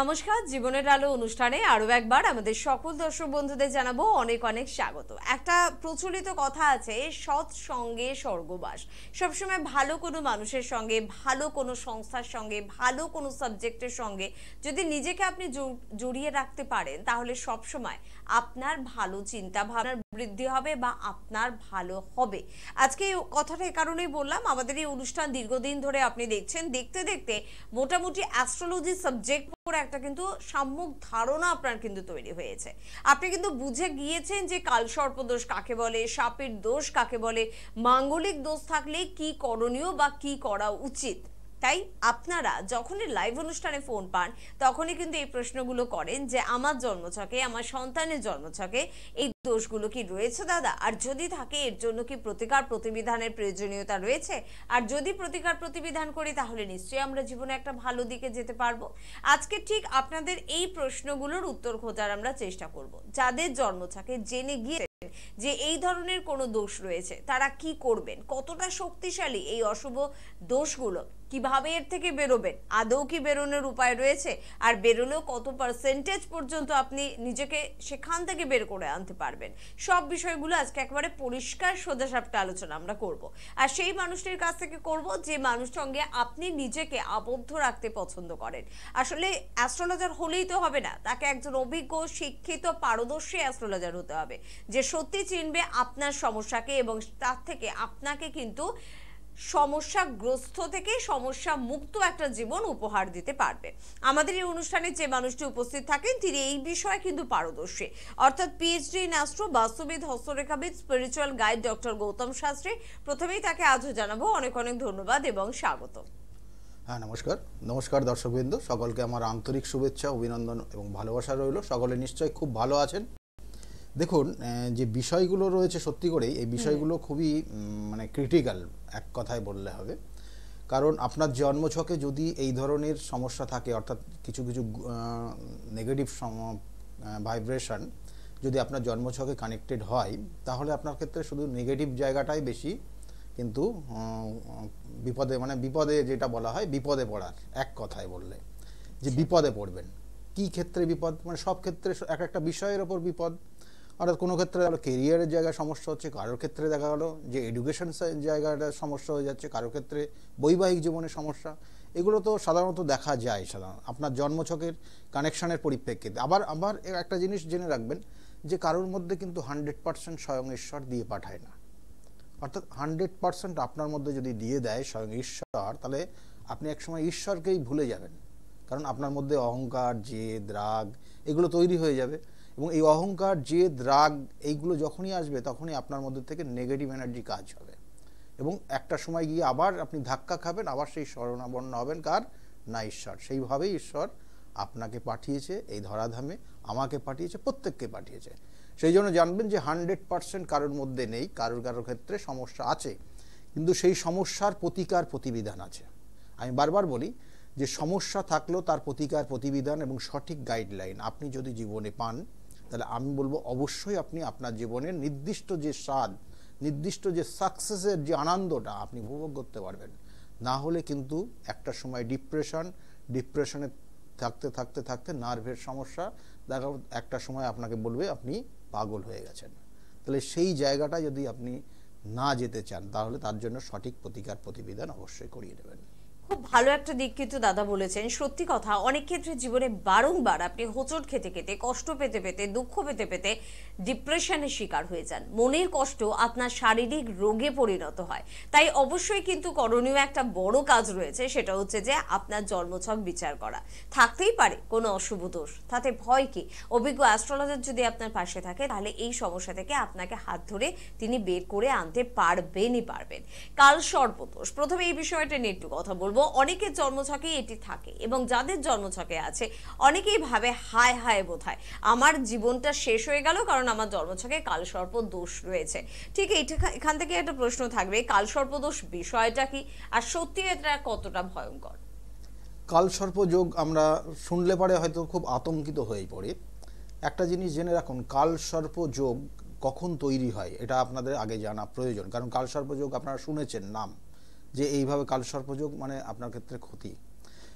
নমস্কার জীবনের আলো অনুষ্ঠানে আরও একবার আমাদের সকল দর্শক বন্ধুদের জানাবো অনেক অনেক স্বাগত একটা প্রচলিত কথা আছে সৎ সঙ্গে স্বর্গবাস সবসময় ভালো কোনো মানুষের সঙ্গে ভালো কোনো সংস্থার সঙ্গে ভালো কোনো সাবজেক্টের সঙ্গে যদি নিজেকে আপনি জড়িয়ে রাখতে পারেন তাহলে সবসময় আপনার ভালো চিন্তা ভাবনার বৃদ্ধি হবে বা আপনার ভালো হবে আজকে কথাটা এ কারণেই বললাম আমাদের এই অনুষ্ঠান দীর্ঘদিন ধরে আপনি দেখছেন দেখতে দেখতে মোটামুটি অ্যাস্ট্রোলজি সাবজেক্ট উপর একটা কিন্তু সাম্যক ধারণা আপনার কিন্তু তৈরি হয়েছে আপনি কিন্তু বুঝে গিয়েছেন যে সর্পদোষ কাকে বলে সাপের দোষ কাকে বলে মাঙ্গলিক দোষ থাকলে কি করণীয় বা কি করা উচিত তাই আপনারা যখনই লাইভ অনুষ্ঠানে ফোন পান তখনই কিন্তু এই প্রশ্নগুলো করেন যে আমার জন্মছকে আমার সন্তানের জন্মছকে এই দোষগুলো কি রয়েছে দাদা আর যদি থাকে এর জন্য কি প্রতিকার প্রতিবিধানের প্রয়োজনীয়তা রয়েছে আর যদি প্রতিকার প্রতিবিধান করি তাহলে নিশ্চয়ই আমরা জীবনে একটা ভালো দিকে যেতে পারবো আজকে ঠিক আপনাদের এই প্রশ্নগুলোর উত্তর খোঁজার আমরা চেষ্টা করব যাদের জন্মছকে জেনে গিয়ে যে এই ধরনের কোনো দোষ রয়েছে তারা কি করবেন কতটা শক্তিশালী এই অশুভ দোষগুলো কিভাবে এর থেকে বেরোবেন আদৌ কি বেরোনোর উপায় রয়েছে আর বেরোলেও কত পার্সেন্টেজ পর্যন্ত আপনি নিজেকে সেখান থেকে বের করে আনতে পারবেন সব বিষয়গুলো আজকে একেবারে পরিষ্কার সোজা সাপটা আলোচনা আমরা করব আর সেই মানুষটির কাছ থেকে করব যে মানুষ সঙ্গে আপনি নিজেকে আবদ্ধ রাখতে পছন্দ করেন আসলে অ্যাস্ট্রোলজার হলেই তো হবে না তাকে একজন অভিজ্ঞ শিক্ষিত পারদর্শী অ্যাস্ট্রোলজার হতে হবে যে সত্যি চিনবে আপনার সমস্যাকে এবং তার থেকে আপনাকে কিন্তু সমস্যাগ্রস্ত থেকে সমস্যা মুক্ত একটা জীবন উপহার দিতে পারবে আমাদের এই অনুষ্ঠানে যে মানুষটি উপস্থিত থাকেন তিনি এই বিষয়ে কিন্তু পারদর্শী অর্থাৎ পিএইচডি ইন অ্যাস্ট্রো বাস্তুবিদ হস্তরেখাবিদ spiritual guide doctor Gautam Shastri প্রথমেই তাকে আজও জানাবো অনেক অনেক ধন্যবাদ এবং স্বাগত হ্যাঁ নমস্কার নমস্কার দর্শকবৃন্দ সকলকে আমার আন্তরিক শুভেচ্ছা অভিনন্দন এবং ভালোবাসা রইল সকলে নিশ্চয়ই খুব ভালো আছেন দেখুন যে বিষয়গুলো রয়েছে সত্যি করেই এই বিষয়গুলো খুবই মানে ক্রিটিক্যাল এক কথায় বললে হবে কারণ আপনার জন্মছকে যদি এই ধরনের সমস্যা থাকে অর্থাৎ কিছু কিছু নেগেটিভ ভাইব্রেশন যদি আপনার জন্মছকে কানেক্টেড হয় তাহলে আপনার ক্ষেত্রে শুধু নেগেটিভ জায়গাটাই বেশি কিন্তু বিপদে মানে বিপদে যেটা বলা হয় বিপদে পড়ার এক কথায় বললে যে বিপদে পড়বেন কি ক্ষেত্রে বিপদ মানে সব ক্ষেত্রে এক একটা বিষয়ের ওপর বিপদ অর্থাৎ কোনো ক্ষেত্রে গেলো কেরিয়ারের জায়গায় সমস্যা হচ্ছে কারোর ক্ষেত্রে দেখা গেলো যে এডুকেশন জায়গাটা সমস্যা হয়ে যাচ্ছে কারোর ক্ষেত্রে বৈবাহিক জীবনের সমস্যা এগুলো তো সাধারণত দেখা যায় সাধারণত আপনার জন্মছকের কানেকশনের পরিপ্রেক্ষিতে আবার আবার একটা জিনিস জেনে রাখবেন যে কারোর মধ্যে কিন্তু হান্ড্রেড পার্সেন্ট স্বয়ং ঈশ্বর দিয়ে পাঠায় না অর্থাৎ হান্ড্রেড পার্সেন্ট আপনার মধ্যে যদি দিয়ে দেয় স্বয়ং ঈশ্বর তাহলে আপনি একসময় ঈশ্বরকেই ভুলে যাবেন কারণ আপনার মধ্যে অহংকার জেদ রাগ এগুলো তৈরি হয়ে যাবে এবং এই অহংকার যে রাগ এইগুলো যখনই আসবে তখনই আপনার মধ্যে থেকে নেগেটিভ এনার্জি কাজ হবে এবং একটা সময় গিয়ে আবার আপনি ধাক্কা খাবেন আবার সেই স্মরণাবন্ন হবেন কার না ঈশ্বর সেইভাবেই ঈশ্বর আপনাকে পাঠিয়েছে এই ধরাধামে আমাকে পাঠিয়েছে প্রত্যেককে পাঠিয়েছে সেই জন্য জানবেন যে হান্ড্রেড পার্সেন্ট কারোর মধ্যে নেই কারোর কারোর ক্ষেত্রে সমস্যা আছে কিন্তু সেই সমস্যার প্রতিকার প্রতিবিধান আছে আমি বারবার বলি যে সমস্যা থাকলেও তার প্রতিকার প্রতিবিধান এবং সঠিক গাইডলাইন আপনি যদি জীবনে পান তাহলে আমি বলবো অবশ্যই আপনি আপনার জীবনের নির্দিষ্ট যে স্বাদ নির্দিষ্ট যে সাকসেসের যে আনন্দটা আপনি উপভোগ করতে পারবেন না হলে কিন্তু একটা সময় ডিপ্রেশন ডিপ্রেশনে থাকতে থাকতে থাকতে নার্ভের সমস্যা দেখা একটা সময় আপনাকে বলবে আপনি পাগল হয়ে গেছেন তাহলে সেই জায়গাটা যদি আপনি না যেতে চান তাহলে তার জন্য সঠিক প্রতিকার প্রতিবিধান অবশ্যই করিয়ে নেবেন খুব ভালো একটা দিক কিন্তু দাদা বলেছেন সত্যি কথা অনেক ক্ষেত্রে জীবনে বারংবার আপনি হোঁচট খেতে খেতে কষ্ট পেতে পেতে দুঃখ পেতে পেতে ডিপ্রেশনের শিকার হয়ে যান মনের কষ্ট আপনার শারীরিক রোগে পরিণত হয় তাই অবশ্যই কিন্তু করণীয় একটা বড় কাজ রয়েছে সেটা হচ্ছে যে আপনার জন্মছক বিচার করা থাকতেই পারে কোনো অশুভ দোষ তাতে ভয় কি অভিজ্ঞ অ্যাস্ট্রোলজার যদি আপনার পাশে থাকে তাহলে এই সমস্যা থেকে আপনাকে হাত ধরে তিনি বের করে আনতে পারবেনই পারবেন কাল সর্বদোষ প্রথমে এই বিষয়টা নিয়ে একটু কথা বলবো বলবো অনেকের জন্মছকে এটি থাকে এবং যাদের জন্মছকে আছে অনেকেই ভাবে হায় হায় বোধহয় আমার জীবনটা শেষ হয়ে গেল কারণ আমার জন্মছকে কালসর্প দোষ রয়েছে ঠিক এইটা এখান থেকে একটা প্রশ্ন থাকবে কালসর্প দোষ বিষয়টা কি আর সত্যি এটা কতটা ভয়ঙ্কর কালসর্প যোগ আমরা শুনলে পরে হয়তো খুব আতঙ্কিত হয়ে পড়ে একটা জিনিস জেনে রাখুন কালসর্প যোগ কখন তৈরি হয় এটা আপনাদের আগে জানা প্রয়োজন কারণ যোগ আপনারা শুনেছেন নাম যে এইভাবে কালসর্পযোগ মানে আপনার ক্ষেত্রে ক্ষতি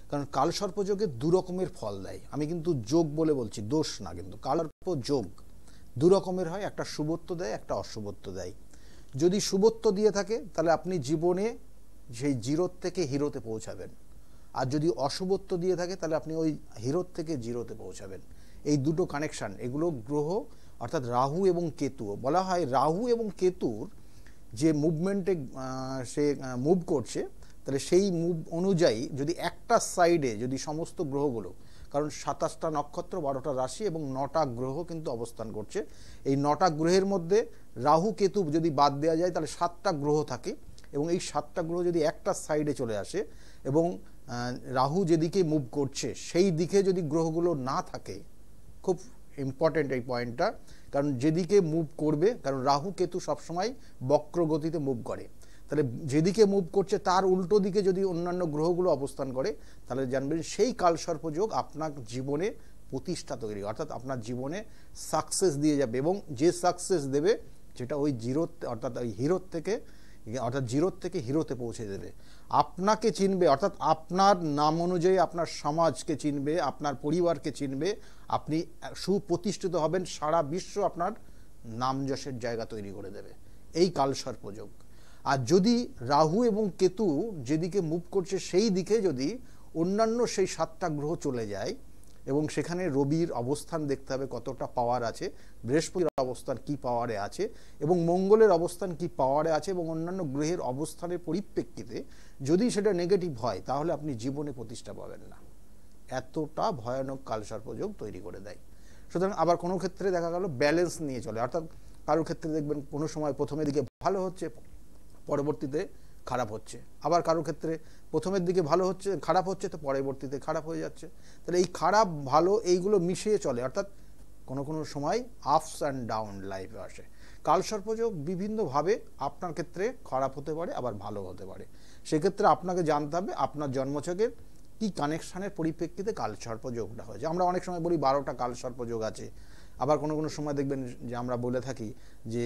কারণ কালসর্পযোগে দু রকমের ফল দেয় আমি কিন্তু যোগ বলে বলছি দোষ না কিন্তু কালসর্প যোগ দু রকমের হয় একটা শুভত্ব দেয় একটা অশুভত্ব দেয় যদি শুভত্ব দিয়ে থাকে তাহলে আপনি জীবনে সেই জিরোর থেকে হিরোতে পৌঁছাবেন আর যদি অশুভত্ব দিয়ে থাকে তাহলে আপনি ওই হিরোর থেকে জিরোতে পৌঁছাবেন এই দুটো কানেকশান এগুলো গ্রহ অর্থাৎ রাহু এবং কেতু বলা হয় রাহু এবং কেতুর যে মুভমেন্টে সে মুভ করছে তাহলে সেই মুভ অনুযায়ী যদি একটা সাইডে যদি সমস্ত গ্রহগুলো কারণ সাতাশটা নক্ষত্র বারোটা রাশি এবং নটা গ্রহ কিন্তু অবস্থান করছে এই নটা গ্রহের মধ্যে রাহু কেতু যদি বাদ দেওয়া যায় তাহলে সাতটা গ্রহ থাকে এবং এই সাতটা গ্রহ যদি একটা সাইডে চলে আসে এবং রাহু যেদিকে মুভ করছে সেই দিকে যদি গ্রহগুলো না থাকে খুব ইম্পর্টেন্ট এই পয়েন্টটা কারণ যেদিকে মুভ করবে কারণ রাহু কেতু সবসময় বক্র গতিতে মুভ করে তাহলে যেদিকে মুভ করছে তার উল্টো দিকে যদি অন্যান্য গ্রহগুলো অবস্থান করে তাহলে জানবেন সেই কালসর্পযোগ আপনার জীবনে প্রতিষ্ঠা তৈরি অর্থাৎ আপনার জীবনে সাকসেস দিয়ে যাবে এবং যে সাকসেস দেবে যেটা ওই জিরো অর্থাৎ ওই হিরোর থেকে অর্থাৎ জিরোর থেকে হিরোতে পৌঁছে দেবে আপনাকে চিনবে অর্থাৎ আপনার নাম অনুযায়ী আপনার সমাজকে চিনবে আপনার পরিবারকে চিনবে আপনি সুপ্রতিষ্ঠিত হবেন সারা বিশ্ব আপনার নাম যশের জায়গা তৈরি করে দেবে এই কালসর্পযোগ আর যদি রাহু এবং কেতু যেদিকে মুভ করছে সেই দিকে যদি অন্যান্য সেই সাতটা গ্রহ চলে যায় এবং সেখানে রবির অবস্থান দেখতে হবে কতটা পাওয়ার আছে বৃহস্পতির অবস্থান কি পাওয়ারে আছে এবং মঙ্গলের অবস্থান কি পাওয়ারে আছে এবং অন্যান্য গ্রহের অবস্থানের পরিপ্রেক্ষিতে যদি সেটা নেগেটিভ হয় তাহলে আপনি জীবনে প্রতিষ্ঠা পাবেন না এতটা ভয়ানক কালসর্পযোগ তৈরি করে দেয় সুতরাং আবার কোনো ক্ষেত্রে দেখা গেল ব্যালেন্স নিয়ে চলে অর্থাৎ কারোর ক্ষেত্রে দেখবেন কোনো সময় প্রথমে দিকে ভালো হচ্ছে পরবর্তীতে খারাপ হচ্ছে আবার কারোর ক্ষেত্রে প্রথমের দিকে ভালো হচ্ছে খারাপ হচ্ছে তো পরবর্তীতে খারাপ হয়ে যাচ্ছে তাহলে এই খারাপ ভালো এইগুলো মিশিয়ে চলে অর্থাৎ কোনো কোনো সময় আপস অ্যান্ড ডাউন লাইফে আসে কালসর্পযোগ বিভিন্নভাবে আপনার ক্ষেত্রে খারাপ হতে পারে আবার ভালো হতে পারে সেক্ষেত্রে আপনাকে জানতে হবে আপনার জন্মছকের কি কানেকশানের পরিপ্রেক্ষিতে কালসর্পযোগটা হয়েছে আমরা অনেক সময় বলি বারোটা কালসর্পযোগ আছে আবার কোনো কোনো সময় দেখবেন যে আমরা বলে থাকি যে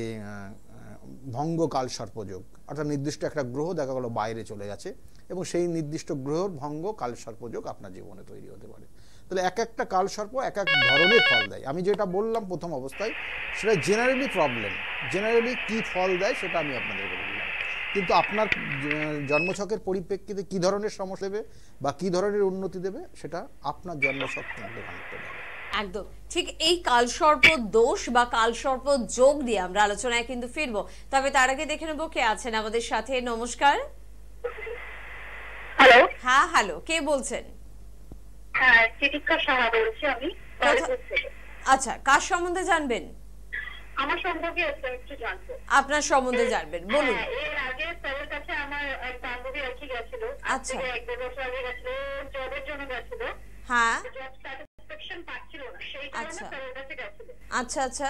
ভঙ্গকাল সর্পযোগ অর্থাৎ নির্দিষ্ট একটা গ্রহ দেখা গেলো বাইরে চলে গেছে এবং সেই নির্দিষ্ট গ্রহর ভঙ্গ কাল সর্পযোগ আপনার জীবনে তৈরি হতে পারে তাহলে এক একটা কাল সর্প এক এক ধরনের ফল দেয় আমি যেটা বললাম প্রথম অবস্থায় সেটা জেনারেলি প্রবলেম জেনারেলি কি ফল দেয় সেটা আমি আপনাদের বলে দিলাম কিন্তু আপনার জন্মছকের পরিপ্রেক্ষিতে কি ধরনের সমস্যা দেবে বা কি ধরনের উন্নতি দেবে সেটা আপনার জন্মছক কিন্তু ভাঙতে পারে একদম ঠিক এই কালসর্প দোষ বা কালসর্প যোগ দিয়ে আমরা আলোচনায় কিন্তু ফিরবো তবে তার আগে দেখে নেবো কে আছেন আমাদের সাথে নমস্কার হ্যালো হ্যাঁ হ্যালো কে বলছেন হ্যাঁ, আচ্ছা কার সম্বন্ধে জানবেন আমার সম্পর্কে আপনার সম্বন্ধে জানবেন বলুন হ্যাঁ, আচ্ছা হ্যাঁ পাচ্ছিল না সেই কারণে কাছে আচ্ছা। গেছিল আচ্ছা আচ্ছা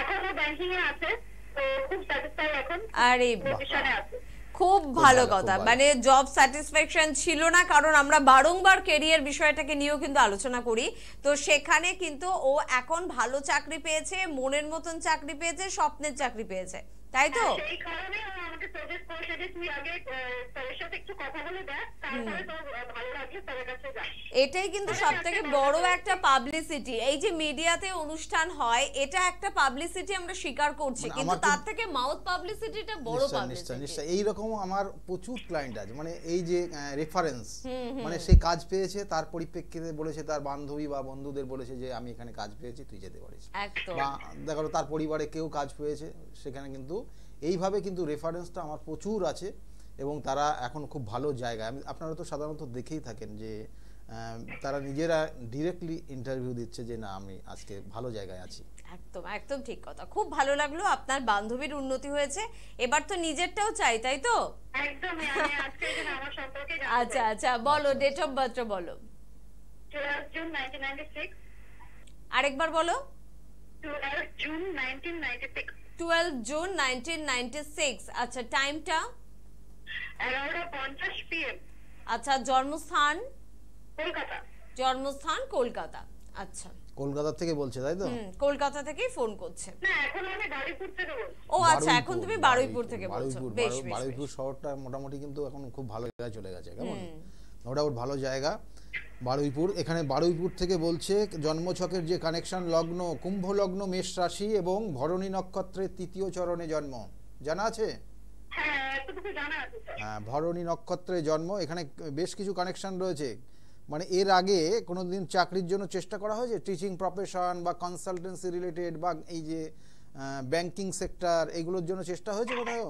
এখন ব্যাংকিং এ আছে তো খুব স্যাটিসফাই এখন আরে পজিশনে আছে খুব ভালো কথা মানে জব স্যাটিসফ্যাকশন ছিল না কারণ আমরা বারংবার কেরিয়ার বিষয়টাকে নিয়েও কিন্তু আলোচনা করি তো সেখানে কিন্তু ও এখন ভালো চাকরি পেয়েছে মনের মতন চাকরি পেয়েছে স্বপ্নের চাকরি পেয়েছে তাই তো হ্যাঁ, এটাই কিন্তু থেকে বড় একটা পাবলিসিটি এই যে মিডিয়াতে অনুষ্ঠান হয় এটা একটা পাবলিসিটি আমরা স্বীকার করছি মানে কিন্তু তার থেকে মাউথ পাবলিসিটিটা বড় পাবলিসিটি নিশ্চয় এই রকম আমার প্রচুর ক্লায়েন্ট আছে মানে এই যে রেফারেন্স মানে সে কাজ পেয়েছে তার পরিপ্রেক্ষিতে বলেছে তার বান্ধবী বা বন্ধুদের বলেছে যে আমি এখানে কাজ পেয়েছি তুই যেতে পারিস একদম দেখো তার পরিবারে কেউ কাজ পেয়েছে সেখানে কিন্তু এইভাবে কিন্তু রেফারেন্সটা আমার প্রচুর আছে এবং তারা এখন খুব ভালো জায়গায় আমি আপনারা তো সাধারণত দেখেই থাকেন যে তারা নিজেরা ডিরেক্টলি ইন্টারভিউ দিচ্ছে যে না আমি আজকে ভালো জায়গায় আছি একদম একদম ঠিক কথা খুব ভালো লাগলো আপনার বান্ধবীর উন্নতি হয়েছে এবার তো নিজেরটাও চাই তাই তো আচ্ছা আচ্ছা বলো ডেট অফ বার্থ বলো আরেকবার বলো জুন 1996 টুয়েলভ জুন নাইনটিন আচ্ছা টাইমটা আচ্ছা জন্মস্থান কলকাতা জন্মস্থান কলকাতা আচ্ছা কলকাতা থেকে বলছে তাই তো কলকাতা থেকেই ফোন করছে না এখন আমি মানে বারুইপুর থেকে বলছি ও আচ্ছা এখন তুমি বারুইপুর থেকে বলছো বেশ বারুইপুর শহরটা মোটামুটি কিন্তু এখন খুব ভালো জায়গায় চলে গেছে কেমন ওটা ওর ভালো জায়গা বারুইপুর এখানে বারুইপুর থেকে বলছে জন্মছকের যে কানেকশন লগ্ন কুম্ভ লগ্ন মেষ রাশি এবং ভরণী নক্ষত্রের তৃতীয় চরণে জন্ম জানা আছে হ্যাঁ, হ্যাঁ ভরণী নক্ষত্রে জন্ম এখানে বেশ কিছু কানেকশন রয়েছে মানে এর আগে কোনো দিন চাকরির জন্য চেষ্টা করা হয়েছে টিচিং প্রফেশন বা কনসালটেন্সি রিলেটেড বা এই যে ব্যাংকিং সেক্টর এগুলোর জন্য চেষ্টা হয়েছে কোথাও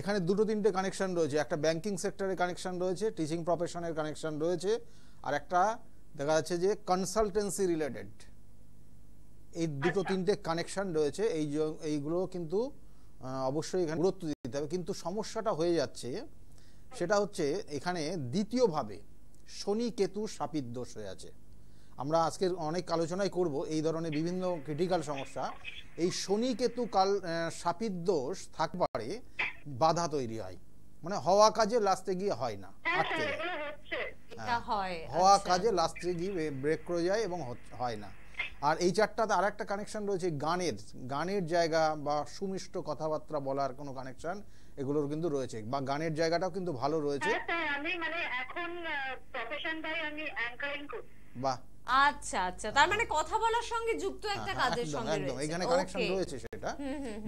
এখানে দুটো তিনটে কানেকশন রয়েছে একটা ব্যাংকিং সেক্টরের কানেকশন রয়েছে টিচিং প্রফেশনের কানেকশন রয়েছে আর একটা দেখা যাচ্ছে যে কনসালটেন্সি রিলেটেড এই দুটো আচ্ছা। তিনটে কানেকশন রয়েছে এই এইগুলো কিন্তু অবশ্যই এখানে গুরুত্ব দিতে হবে কিন্তু সমস্যাটা হয়ে যাচ্ছে সেটা হচ্ছে এখানে দ্বিতীয়ভাবে শনি কেতু সাপিত দোষ হয়ে আছে আমরা আজকের অনেক আলোচনাই করব এই ধরনের বিভিন্ন ক্রিটিক্যাল সমস্যা এই শনি কেতু কাল সাপির দোষ পারে বাধা তৈরি হয় মানে হওয়া কাজে লাস্টে গিয়ে হয় না হ্যাঁ, হ্যাঁ, আটকে যায় হ্যাঁ, হওয়া আচ্ছা। কাজে লাস্টে গিয়ে ব্রেক করে যায় এবং হয় না আর এই চারটাতে আর একটা কানেকশন রয়েছে গানের গানের জায়গা বা সুমিষ্ট কথাবার্তা বলার কোনো কানেকশন এগুলোর কিন্তু রয়েছে বা গানের জায়গাটাও কিন্তু ভালো রয়েছে আমি মানে এখন প্রফেশন ভাই আমি অ্যাঙ্কারিং করি বাহ আচ্ছা আচ্ছা তার মানে কথা বলার সঙ্গে যুক্ত হ্যাঁ, একটা হ্যাঁ, কাজের সঙ্গে রয়েছে এখানে কানেকশন রয়েছে সেটা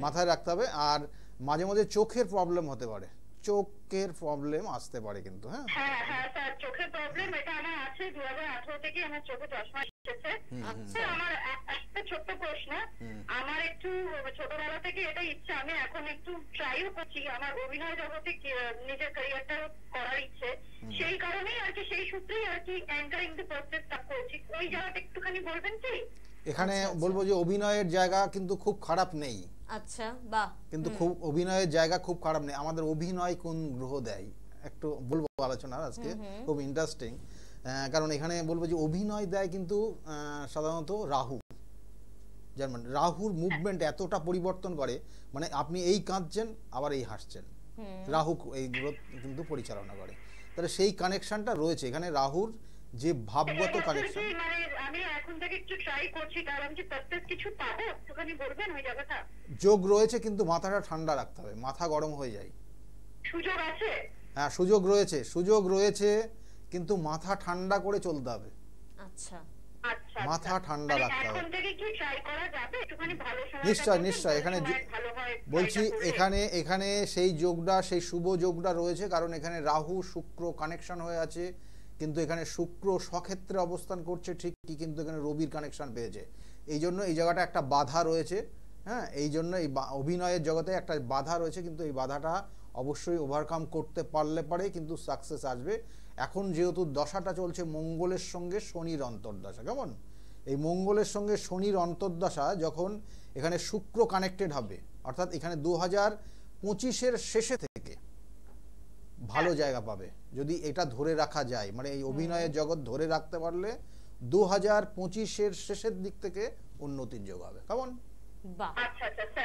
মাথায় রাখতে হবে আর মাঝে মাঝে চোখের প্রবলেম হতে পারে চোখের প্রবলেম আসতে পারে কিন্তু হ্যাঁ হ্যাঁ হ্যাঁ স্যার চোখের প্রবলেম এটা আমার আছে 2018 থেকে আমার চোখে চশমা এসেছে আচ্ছা, স্যার আমার একটা ছোট্ট প্রশ্ন আমার একটু ছোটবেলা থেকে এটা ইচ্ছে আমি এখন একটু ট্রাইও করছি আমার অভিনয় জগতে নিজের ক্যারিয়ারটা করার ইচ্ছে সেই কারণেই আর কি সেই সূত্রেই আর কি অ্যাঙ্কারিং দি প্রসেস করছি ওই জায়গাটা একটুখানি বলবেন কি এখানে আচ্ছা, আচ্ছা। বলবো যে অভিনয়ের জায়গা কিন্তু খুব খারাপ নেই আচ্ছা বাহ কিন্তু খুব অভিনয়ের জায়গা খুব খারাপ নেই আমাদের অভিনয় কোন গ্রহ দেয় একটু বলবো আলোচনা আজকে খুব ইন্টারেস্টিং কারণ এখানে বলবো যে অভিনয় দেয় কিন্তু সাধারণত রাহু জার্মান রাহুর মুভমেন্ট এতটা পরিবর্তন করে মানে আপনি এই কাঁদছেন আবার এই হাসছেন রাহু এইগুলো কিন্তু পরিচালনা করে তাহলে সেই কানেকশনটা রয়েছে এখানে রাহুর যে ভাবগত কানেকশন আমি এখন থেকে একটু ট্রাই করছি কি প্রত্যেক কিছু পাবো বলবেন ওই জায়গাটা যোগ রয়েছে কিন্তু মাথাটা ঠান্ডা রাখতে হবে মাথা গরম হয়ে যায় সুযোগ আছে হ্যাঁ সুযোগ রয়েছে সুযোগ রয়েছে কিন্তু মাথা ঠান্ডা করে চলতে হবে আচ্ছা, আচ্ছা, আচ্ছা। মাথা ঠান্ডা রাখতে হবে নিশ্চয় নিশ্চয় এখানে বলছি এখানে এখানে সেই যোগটা সেই শুভ যোগটা রয়েছে কারণ এখানে রাহু শুক্র কানেকশন হয়ে আছে কিন্তু এখানে শুক্র সক্ষেত্রে অবস্থান করছে ঠিক কি কিন্তু এখানে রবির কানেকশান পেয়েছে এই জন্য এই জায়গাটা একটা বাধা রয়েছে হ্যাঁ এই জন্য এই অভিনয়ের জগতে একটা বাধা রয়েছে কিন্তু এই বাধাটা অবশ্যই ওভারকাম করতে পারলে পারে কিন্তু সাকসেস আসবে এখন যেহেতু দশাটা চলছে মঙ্গলের সঙ্গে শনির অন্তর্দশা কেমন এই মঙ্গলের সঙ্গে শনির অন্তর্দশা যখন এখানে শুক্র কানেক্টেড হবে অর্থাৎ এখানে দু হাজার পঁচিশের শেষে ভালো হ্যাঁ। জায়গা পাবে যদি এটা ধরে রাখা যায় মানে এই অভিনয়ের জগৎ ধরে রাখতে পারলে দু হাজার পঁচিশের শেষের দিক থেকে উন্নতির যোগ হবে কেমন আচ্ছা, আচ্ছা,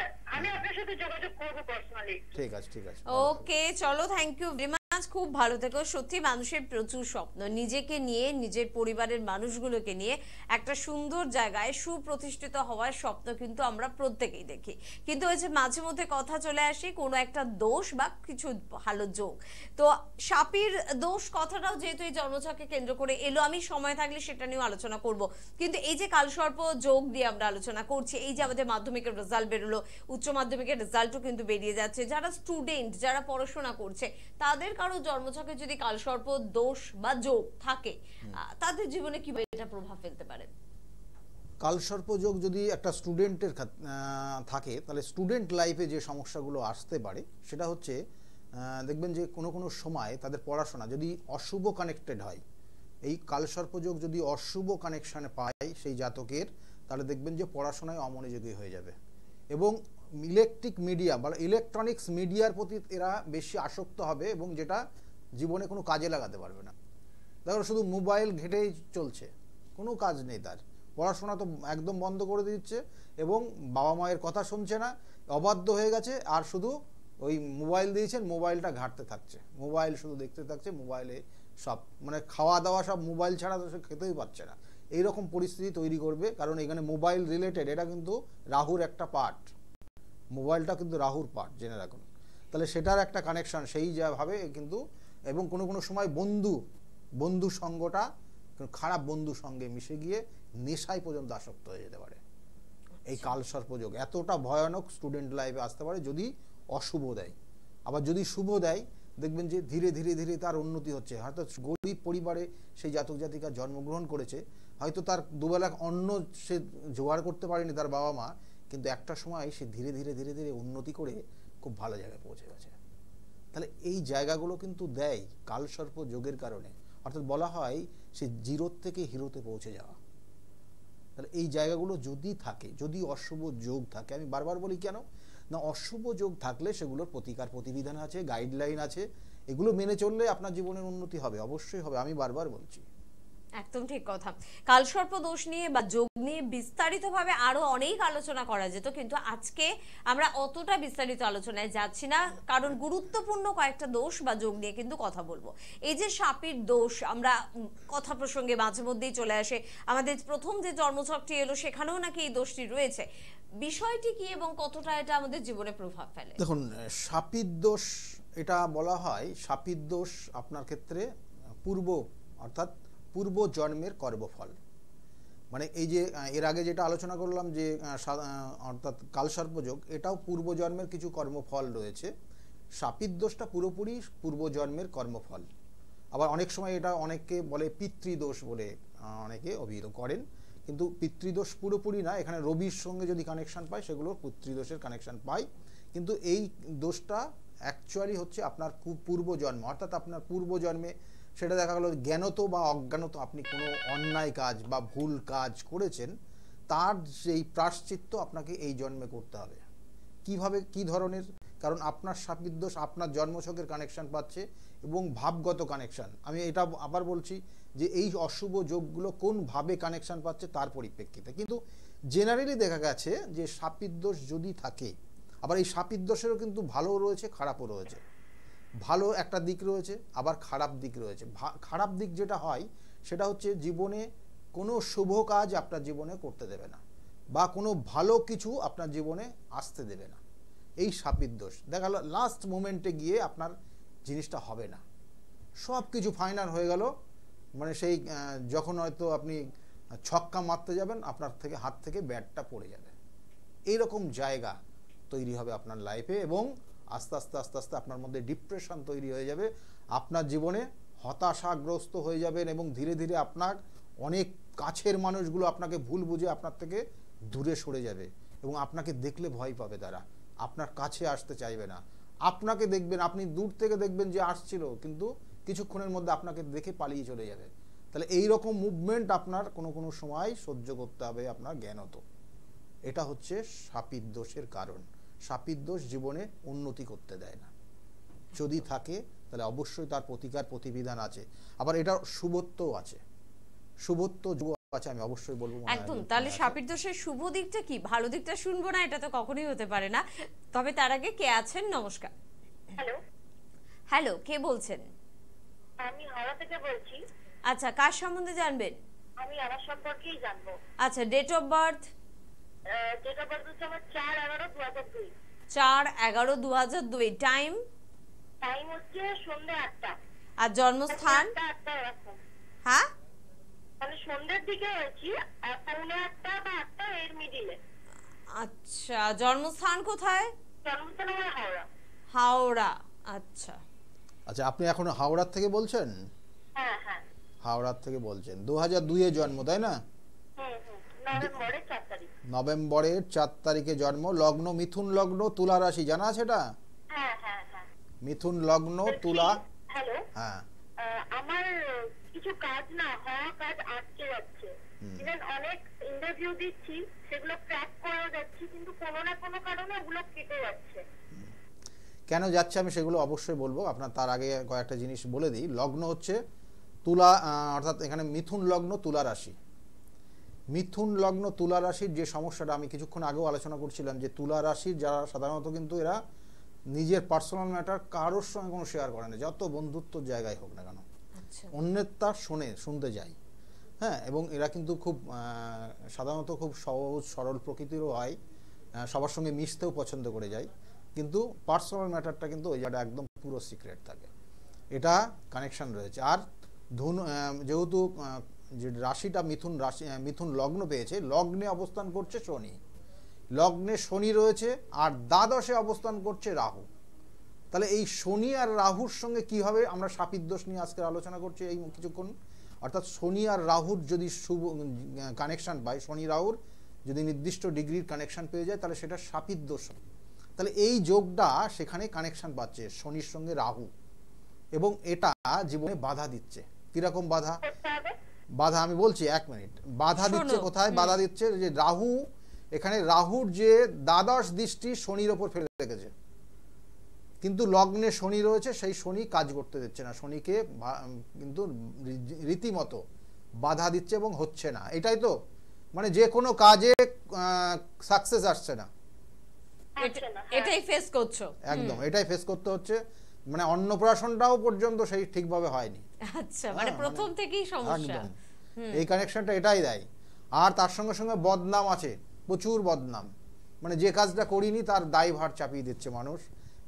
ঠিক আছে ঠিক আছে ওকে চলো থ্যাংক ইউ আজ খুব ভালো থেকো সত্যি মানুষের প্রচুর স্বপ্ন নিজেকে নিয়ে নিজের পরিবারের মানুষগুলোকে নিয়ে একটা সুন্দর জায়গায় সুপ্রতিষ্ঠিত হওয়ার স্বপ্ন কিন্তু আমরা প্রত্যেকেই দেখি কিন্তু ওই যে মাঝে মধ্যে কথা চলে আসে কোনো একটা দোষ বা কিছু ভালো যোগ তো সাপির দোষ কথাটাও যেহেতু এই জন্মছকে কেন্দ্র করে এলো আমি সময় থাকলে সেটা নিয়েও আলোচনা করব কিন্তু এই যে কালসর্প যোগ দিয়ে আমরা আলোচনা করছি এই যে আমাদের মাধ্যমিকের রেজাল্ট বেরোলো উচ্চ মাধ্যমিকের রেজাল্টও কিন্তু বেরিয়ে যাচ্ছে যারা স্টুডেন্ট যারা পড়াশোনা করছে তাদের কারো জন্মছকে যদি কালসর্প দোষ বা যোগ থাকে তাদের জীবনে কি এটা প্রভাব ফেলতে পারে কালসর্প যোগ যদি একটা স্টুডেন্টের থাকে তাহলে স্টুডেন্ট লাইফে যে সমস্যাগুলো আসতে পারে সেটা হচ্ছে দেখবেন যে কোনো কোনো সময় তাদের পড়াশোনা যদি অশুভ কানেক্টেড হয় এই কালসর্পযোগ যদি অশুভ কানেকশানে পায় সেই জাতকের তাহলে দেখবেন যে পড়াশোনায় অমনোযোগী হয়ে যাবে এবং ইলেকট্রিক মিডিয়া বা ইলেকট্রনিক্স মিডিয়ার প্রতি এরা বেশি আসক্ত হবে এবং যেটা জীবনে কোনো কাজে লাগাতে পারবে না দেখো শুধু মোবাইল ঘেটেই চলছে কোনো কাজ নেই তার পড়াশোনা তো একদম বন্ধ করে দিচ্ছে এবং বাবা মায়ের কথা শুনছে না অবাধ্য হয়ে গেছে আর শুধু ওই মোবাইল দিয়েছেন মোবাইলটা ঘাটতে থাকছে মোবাইল শুধু দেখতে থাকছে মোবাইলে সব মানে খাওয়া দাওয়া সব মোবাইল ছাড়া তো সে খেতেই পারছে না এইরকম পরিস্থিতি তৈরি করবে কারণ এখানে মোবাইল রিলেটেড এটা কিন্তু রাহুর একটা পার্ট মোবাইলটা কিন্তু রাহুর পার্ট জেনে রাখুন তাহলে সেটার একটা কানেকশন সেই যাভাবে কিন্তু এবং কোনো কোনো সময় বন্ধু বন্ধু সঙ্গটা খারাপ বন্ধু সঙ্গে মিশে গিয়ে নেশায় পর্যন্ত আসক্ত হয়ে যেতে পারে এই আচ্ছা। কালসার প্রযোগ এতটা ভয়ানক স্টুডেন্ট লাইফে আসতে পারে যদি অশুভ দেয় আবার যদি শুভ দেয় দেখবেন যে ধীরে ধীরে ধীরে তার উন্নতি হচ্ছে হয়তো গরিব পরিবারে সেই জাতক জাতিকা জন্মগ্রহণ করেছে হয়তো তার দুবেলা অন্য সে জোগাড় করতে পারেনি তার বাবা মা কিন্তু একটা সময় সে ধীরে ধীরে ধীরে ধীরে উন্নতি করে খুব ভালো জায়গায় পৌঁছে গেছে তাহলে এই জায়গাগুলো কিন্তু দেয় কালসর্প যোগের কারণে অর্থাৎ বলা হয় সে জিরোর থেকে হিরোতে পৌঁছে যাওয়া তাহলে এই জায়গাগুলো যদি থাকে যদি অশুভ যোগ থাকে আমি বারবার বলি কেন না অশুভ যোগ থাকলে সেগুলোর প্রতিকার প্রতিবিধান আছে গাইডলাইন আছে এগুলো মেনে চললে আপনার জীবনের উন্নতি হবে অবশ্যই হবে আমি বারবার বলছি একদম ঠিক কথা কালসর্প দোষ নিয়ে বা যোগ নিয়ে বিস্তারিতভাবে আরো অনেক আলোচনা করা যেত কিন্তু আজকে আমরা অতটা বিস্তারিত আলোচনায় যাচ্ছি না কারণ গুরুত্বপূর্ণ কয়েকটা দোষ বা যোগ নিয়ে কিন্তু কথা বলবো এই যে সাপের দোষ আমরা কথা প্রসঙ্গে মাঝে মধ্যেই চলে আসে আমাদের প্রথম যে জন্মছকটি এলো সেখানেও নাকি এই দোষটি রয়েছে বিষয়টি কি এবং কতটা এটা আমাদের জীবনে প্রভাব ফেলে দেখুন সাপির দোষ এটা বলা হয় সাপির দোষ আপনার ক্ষেত্রে পূর্ব অর্থাৎ পূর্ব জন্মের কর্মফল মানে এই যে এর আগে যেটা আলোচনা করলাম যে অর্থাৎ কালসর্পযোগ এটাও পূর্বজন্মের কিছু কর্মফল রয়েছে সাপির দোষটা পুরোপুরি পূর্বজন্মের কর্মফল আবার অনেক সময় এটা অনেকে বলে পিতৃদোষ বলে অনেকে অভিহিত করেন কিন্তু পিতৃদোষ পুরোপুরি না এখানে রবির সঙ্গে যদি কানেকশান পায় সেগুলো পিতৃদোষের কানেকশান পায় কিন্তু এই দোষটা অ্যাকচুয়ালি হচ্ছে আপনার পূর্বজন্ম অর্থাৎ আপনার পূর্বজন্মে সেটা দেখা গেল জ্ঞানত বা অজ্ঞানত আপনি কোনো অন্যায় কাজ বা ভুল কাজ করেছেন তার সেই প্রাশ্চিত্য আপনাকে এই জন্মে করতে হবে কিভাবে কি ধরনের কারণ আপনার সাপিত দোষ আপনার জন্মসখের কানেকশান পাচ্ছে এবং ভাবগত কানেকশান আমি এটা আবার বলছি যে এই অশুভ যোগগুলো কোনভাবে কানেকশান পাচ্ছে তার পরিপ্রেক্ষিতে কিন্তু জেনারেলি দেখা গেছে যে সাপিত দোষ যদি থাকে আবার এই সাপিত দোষেরও কিন্তু ভালো রয়েছে খারাপও রয়েছে ভালো একটা দিক রয়েছে আবার খারাপ দিক রয়েছে খারাপ দিক যেটা হয় সেটা হচ্ছে জীবনে কোনো শুভ কাজ আপনার জীবনে করতে দেবে না বা কোনো ভালো কিছু আপনার জীবনে আসতে দেবে না এই সাপির দোষ দেখা গেল লাস্ট মোমেন্টে গিয়ে আপনার জিনিসটা হবে না সব কিছু ফাইনাল হয়ে গেল মানে সেই যখন হয়তো আপনি ছক্কা মারতে যাবেন আপনার থেকে হাত থেকে ব্যাটটা পড়ে যাবে এইরকম জায়গা তৈরি হবে আপনার লাইফে এবং আস্তে আস্তে আস্তে আস্তে আপনার মধ্যে ডিপ্রেশন তৈরি হয়ে যাবে আপনার জীবনে হতাশাগ্রস্ত হয়ে যাবেন এবং ধীরে ধীরে আপনার অনেক কাছের মানুষগুলো আপনাকে ভুল বুঝে আপনার থেকে দূরে সরে যাবে এবং আপনাকে দেখলে ভয় পাবে তারা আপনার কাছে আসতে চাইবে না আপনাকে দেখবেন আপনি দূর থেকে দেখবেন যে আসছিল কিন্তু কিছুক্ষণের মধ্যে আপনাকে দেখে পালিয়ে চলে যাবে তাহলে এই রকম মুভমেন্ট আপনার কোনো কোনো সময় সহ্য করতে হবে আপনার জ্ঞানত এটা হচ্ছে সাপির দোষের কারণ সাপের দোষ জীবনে উন্নতি করতে দেয় না যদি থাকে তাহলে অবশ্যই তার প্রতিকার প্রতিবিধান আছে আবার এটা শুভত্বও আছে শুভত্ব আছে আমি অবশ্যই বলবো একদম তাহলে সাপের দোষের শুভ দিকটা কি ভালো দিকটা শুনবো না এটা তো কখনোই হতে পারে না তবে তার আগে কে আছেন নমস্কার হ্যালো হ্যালো কে বলছেন আমি হাওড়া থেকে বলছি আচ্ছা কার সম্বন্ধে জানবেন আমি আমার সম্পর্কেই জানবো আচ্ছা ডেট অফ বার্থ আর জন্মস্থান হ্যাঁ? আচ্ছা জন্মস্থান কোথায় হাওড়া আচ্ছা আচ্ছা আপনি এখন হাওড়ার থেকে বলছেন হ্যাঁ হ্যাঁ হাওড়ার থেকে বলছেন দু হাজার দুইয়ে জন্ম তাই না হুম নভেম্বরের চার তারিখে জন্ম লগ্ন মিথুন লগ্ন তুলা রাশি জানা আছে এটা হ্যাঁ, হ্যাঁ, হ্যাঁ। মিথুন লগ্ন তুলা হ্যাঁ আমার কিছু কাজ না হওয়া কাজ আটকে যাচ্ছে অনেক ইন্টারভিউ দিচ্ছি সেগুলো ক্র্যাক করা যাচ্ছে কিন্তু কোনো না কোনো কারণে ওগুলো কেটে যাচ্ছে কেন যাচ্ছে আমি সেগুলো অবশ্যই বলবো আপনার তার আগে কয়েকটা জিনিস বলে দিই লগ্ন হচ্ছে তুলা অর্থাৎ এখানে মিথুন লগ্ন তুলা রাশি মিথুন লগ্ন তুলা রাশির যে সমস্যাটা আমি কিছুক্ষণ আগেও আলোচনা করছিলাম যে তুলা রাশির যারা সাধারণত কিন্তু এরা নিজের পার্সোনাল ম্যাটার কারোর সঙ্গে কোনো শেয়ার করে না যত বন্ধুত্ব জায়গায় হোক না কেন আচ্ছা। অন্যের তা শোনে শুনতে যায় হ্যাঁ এবং এরা কিন্তু খুব সাধারণত খুব সহজ সরল প্রকৃতিরও হয় সবার সঙ্গে মিশতেও পছন্দ করে যায় কিন্তু পার্সোনাল ম্যাটারটা কিন্তু ওই জায়গাটা একদম পুরো সিক্রেট থাকে এটা কানেকশন রয়েছে আর ধুন যেহেতু যে রাশিটা মিথুন রাশি মিথুন লগ্ন পেয়েছে লগ্নে অবস্থান করছে শনি লগ্নে শনি রয়েছে আর দ্বাদশে অবস্থান করছে রাহু তাহলে এই শনি আর রাহুর সঙ্গে কি হবে আমরা দোষ নিয়ে আজকের আলোচনা করছি এই কিছুক্ষণ অর্থাৎ শনি আর রাহুর যদি শুভ কানেকশান পায় শনি রাহুর যদি নির্দিষ্ট ডিগ্রির কানেকশান পেয়ে যায় তাহলে সেটা দোষ তাহলে এই যোগটা সেখানে কানেকশান পাচ্ছে শনির সঙ্গে রাহু এবং এটা জীবনে বাধা দিচ্ছে কীরকম বাধা বাধা আমি বলছি এক মিনিট বাধা দিচ্ছে কোথায় বাধা দিচ্ছে যে রাহু এখানে রাহুর যে দ্বাদশ দৃষ্টি শনির ওপর ফেলে রেখেছে কিন্তু লগ্নে শনি রয়েছে সেই শনি কাজ করতে দিচ্ছে না শনিকে কিন্তু রীতিমতো বাধা দিচ্ছে এবং হচ্ছে না এটাই তো মানে যে কোনো কাজে সাকসেস আসছে না হ্যাঁ। এটাই ফেস করছো একদম এটাই ফেস করতে হচ্ছে মানে অন্নপ্রাশনটাও পর্যন্ত সেই ঠিকভাবে হয়নি আচ্ছা হ্যাঁ, মানে প্রথম মানে থেকেই সমস্যা এই কানেকশনটা এটাই দেয় আর তার সঙ্গে সঙ্গে বদনাম আছে প্রচুর বদনাম মানে যে কাজটা করিনি তার দায়ভার চাপিয়ে দিচ্ছে মানুষ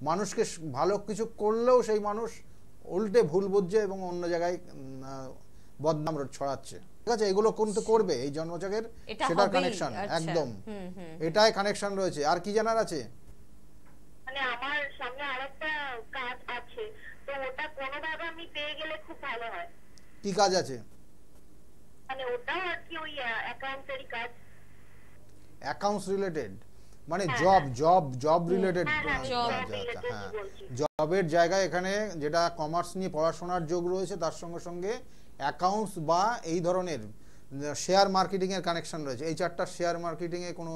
মানুষকে ভালো কিছু করলেও সেই মানুষ উল্টে ভুল বুঝছে এবং অন্য জায়গায় বদনাম ছড়াচ্ছে ঠিক আছে এগুলো কোন তো করবে এই জন্মচাকের সেটার কানেকশন আচ্ছা। একদম এটাই কানেকশন রয়েছে আর কি জানার আছে মানে আমার সামনে আরেকটা কাজ আছে তো ওটা কোনোভাবে আমি পেয়ে গেলে খুব ভালো হয় কি কাজ আছে মানে ওটাও আর কি ওই অ্যাকাউন্টেরই কাজ অ্যাকাউন্টস রিলেটেড মানে জব জব জব রিলেটেড হ্যাঁ, হ্যাঁ।, হ্যাঁ, হ্যাঁ জবের জায়গায় এখানে যেটা কমার্স নিয়ে পড়াশোনার যোগ রয়েছে তার সঙ্গে সঙ্গে অ্যাকাউন্টস বা এই ধরনের শেয়ার মার্কেটিংয়ের কানেকশন রয়েছে এই চারটা শেয়ার মার্কেটিংয়ে কোনো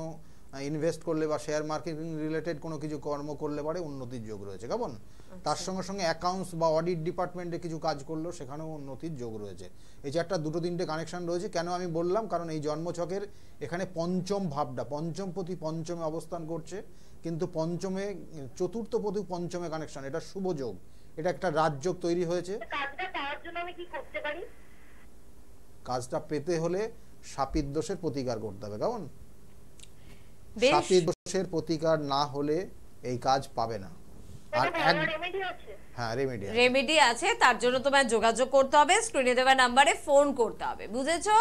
ইনভেস্ট করলে বা শেয়ার মার্কেটিং রিলেটেড কোনো কিছু কর্ম করলে পারে উন্নতির যোগ রয়েছে কেমন আচ্ছা। তার সঙ্গে সঙ্গে অ্যাকাউন্টস বা অডিট ডিপার্টমেন্টে কিছু কাজ করলো সেখানেও উন্নতির যোগ রয়েছে এই চারটা দুটো তিনটে কানেকশন রয়েছে কেন আমি বললাম কারণ এই জন্মছকের এখানে পঞ্চম ভাবটা পঞ্চম প্রতি পঞ্চমে অবস্থান করছে কিন্তু পঞ্চমে চতুর্থ প্রতি পঞ্চমে কানেকশন এটা শুভ যোগ এটা একটা রাজযোগ তৈরি হয়েছে কাজটা পেতে হলে সাপির দোষের প্রতিকার করতে হবে কেমন সাথী দোষের প্রতিকার না হলে এই কাজ পাবে না রেমেডি হ্যাঁ, আছে তার জন্য তোমায় যোগাযোগ করতে হবে স্ক্রিনে দেওয়া নাম্বারে ফোন করতে হবে বুঝেছো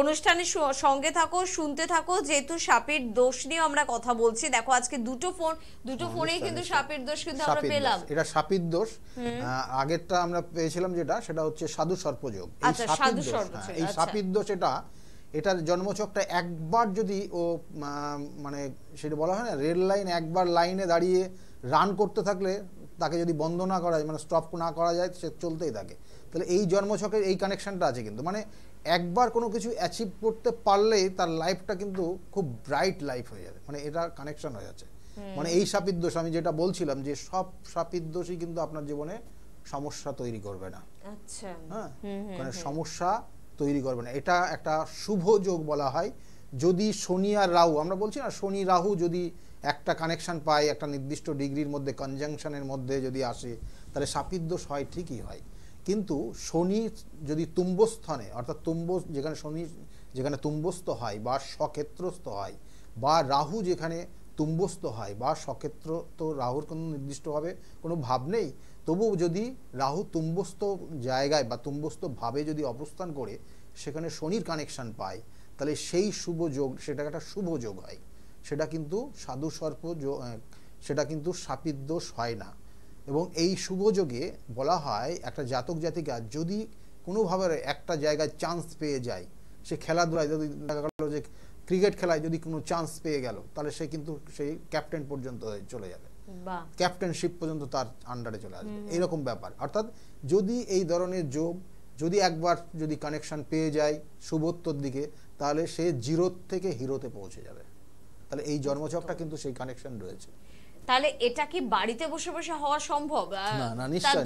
অনুষ্ঠানে সঙ্গে থাকো শুনতে থাকো যেহেতু সাপের দোষ নিয়ে আমরা কথা বলছি দেখো আজকে দুটো ফোন দুটো ফোনেই হ্যাঁ, কিন্তু সাপের দোষ কিন্তু আমরা পেলাম এটা সাপের দোষ আগেরটা আমরা পেয়েছিলাম যেটা সেটা হচ্ছে সাধু সর্পযোগ এই আচ্ছা, সাপের দোষ হ্যাঁ, এই আচ্ছা। সাপের দোষ এটা এটার জন্মচকটা একবার যদি ও মানে সেটা বলা হয় না রেল লাইন একবার লাইনে দাঁড়িয়ে রান করতে থাকলে তাকে যদি বন্ধ না করা যায় মানে স্টপ না করা যায় সে চলতেই থাকে তাহলে এই জন্মছকের এই কানেকশানটা আছে কিন্তু মানে একবার কোনো কিছু অ্যাচিভ করতে পারলে তার লাইফটা কিন্তু খুব ব্রাইট লাইফ হয়ে যাবে মানে এটা কানেকশন হয়ে যাচ্ছে মানে এই সাপিত দোষ আমি যেটা বলছিলাম যে সব সাপিত দোষই কিন্তু আপনার জীবনে সমস্যা তৈরি করবে না আচ্ছা হ্যাঁ মানে সমস্যা তৈরি করবে না এটা একটা শুভ যোগ বলা হয় যদি শনি আর রাহু আমরা বলছি না শনি রাহু যদি একটা কানেকশান পায় একটা নির্দিষ্ট ডিগ্রির মধ্যে কনজাংশনের মধ্যে যদি আসে তাহলে সাপিদ্দোষ হয় ঠিকই হয় কিন্তু শনি যদি তুম্বস্থানে অর্থাৎ তুম্ব যেখানে শনি যেখানে তুম্বস্থ হয় বা সক্ষেত্রস্থ হয় বা রাহু যেখানে তুম্বস্থ হয় বা সক্ষেত্র তো রাহুর কোনো নির্দিষ্টভাবে কোনো ভাব নেই তবু যদি রাহু তুম্বস্ত জায়গায় বা তুম্বস্থভাবে যদি অবস্থান করে সেখানে শনির কানেকশান পায় তাহলে সেই শুভ যোগ সেটা একটা শুভ যোগ হয় সেটা কিন্তু সাধু সর্প সেটা কিন্তু দোষ হয় না এবং এই শুভ যোগে বলা হয় একটা জাতক জাতিকা যদি কোনোভাবে একটা জায়গায় চান্স পেয়ে যায় সে খেলাধুলায় যদি দেখা গেল যে ক্রিকেট খেলায় যদি কোনো চান্স পেয়ে গেল তাহলে সে কিন্তু সেই ক্যাপ্টেন পর্যন্ত চলে যাবে ক্যাপ্টেনশিপ পর্যন্ত তার আন্ডারে চলে আসবে এরকম ব্যাপার অর্থাৎ যদি এই ধরনের যোগ যদি একবার যদি কানেকশন পেয়ে যায় শুভোত্তর দিকে তাহলে সে জিরোর থেকে হিরোতে পৌঁছে যাবে তাহলে এই জন্মচকটা কিন্তু সেই কানেকশন রয়েছে তাহলে এটা কি বাড়িতে বসে বসে হওয়া সম্ভব না না নিশ্চয়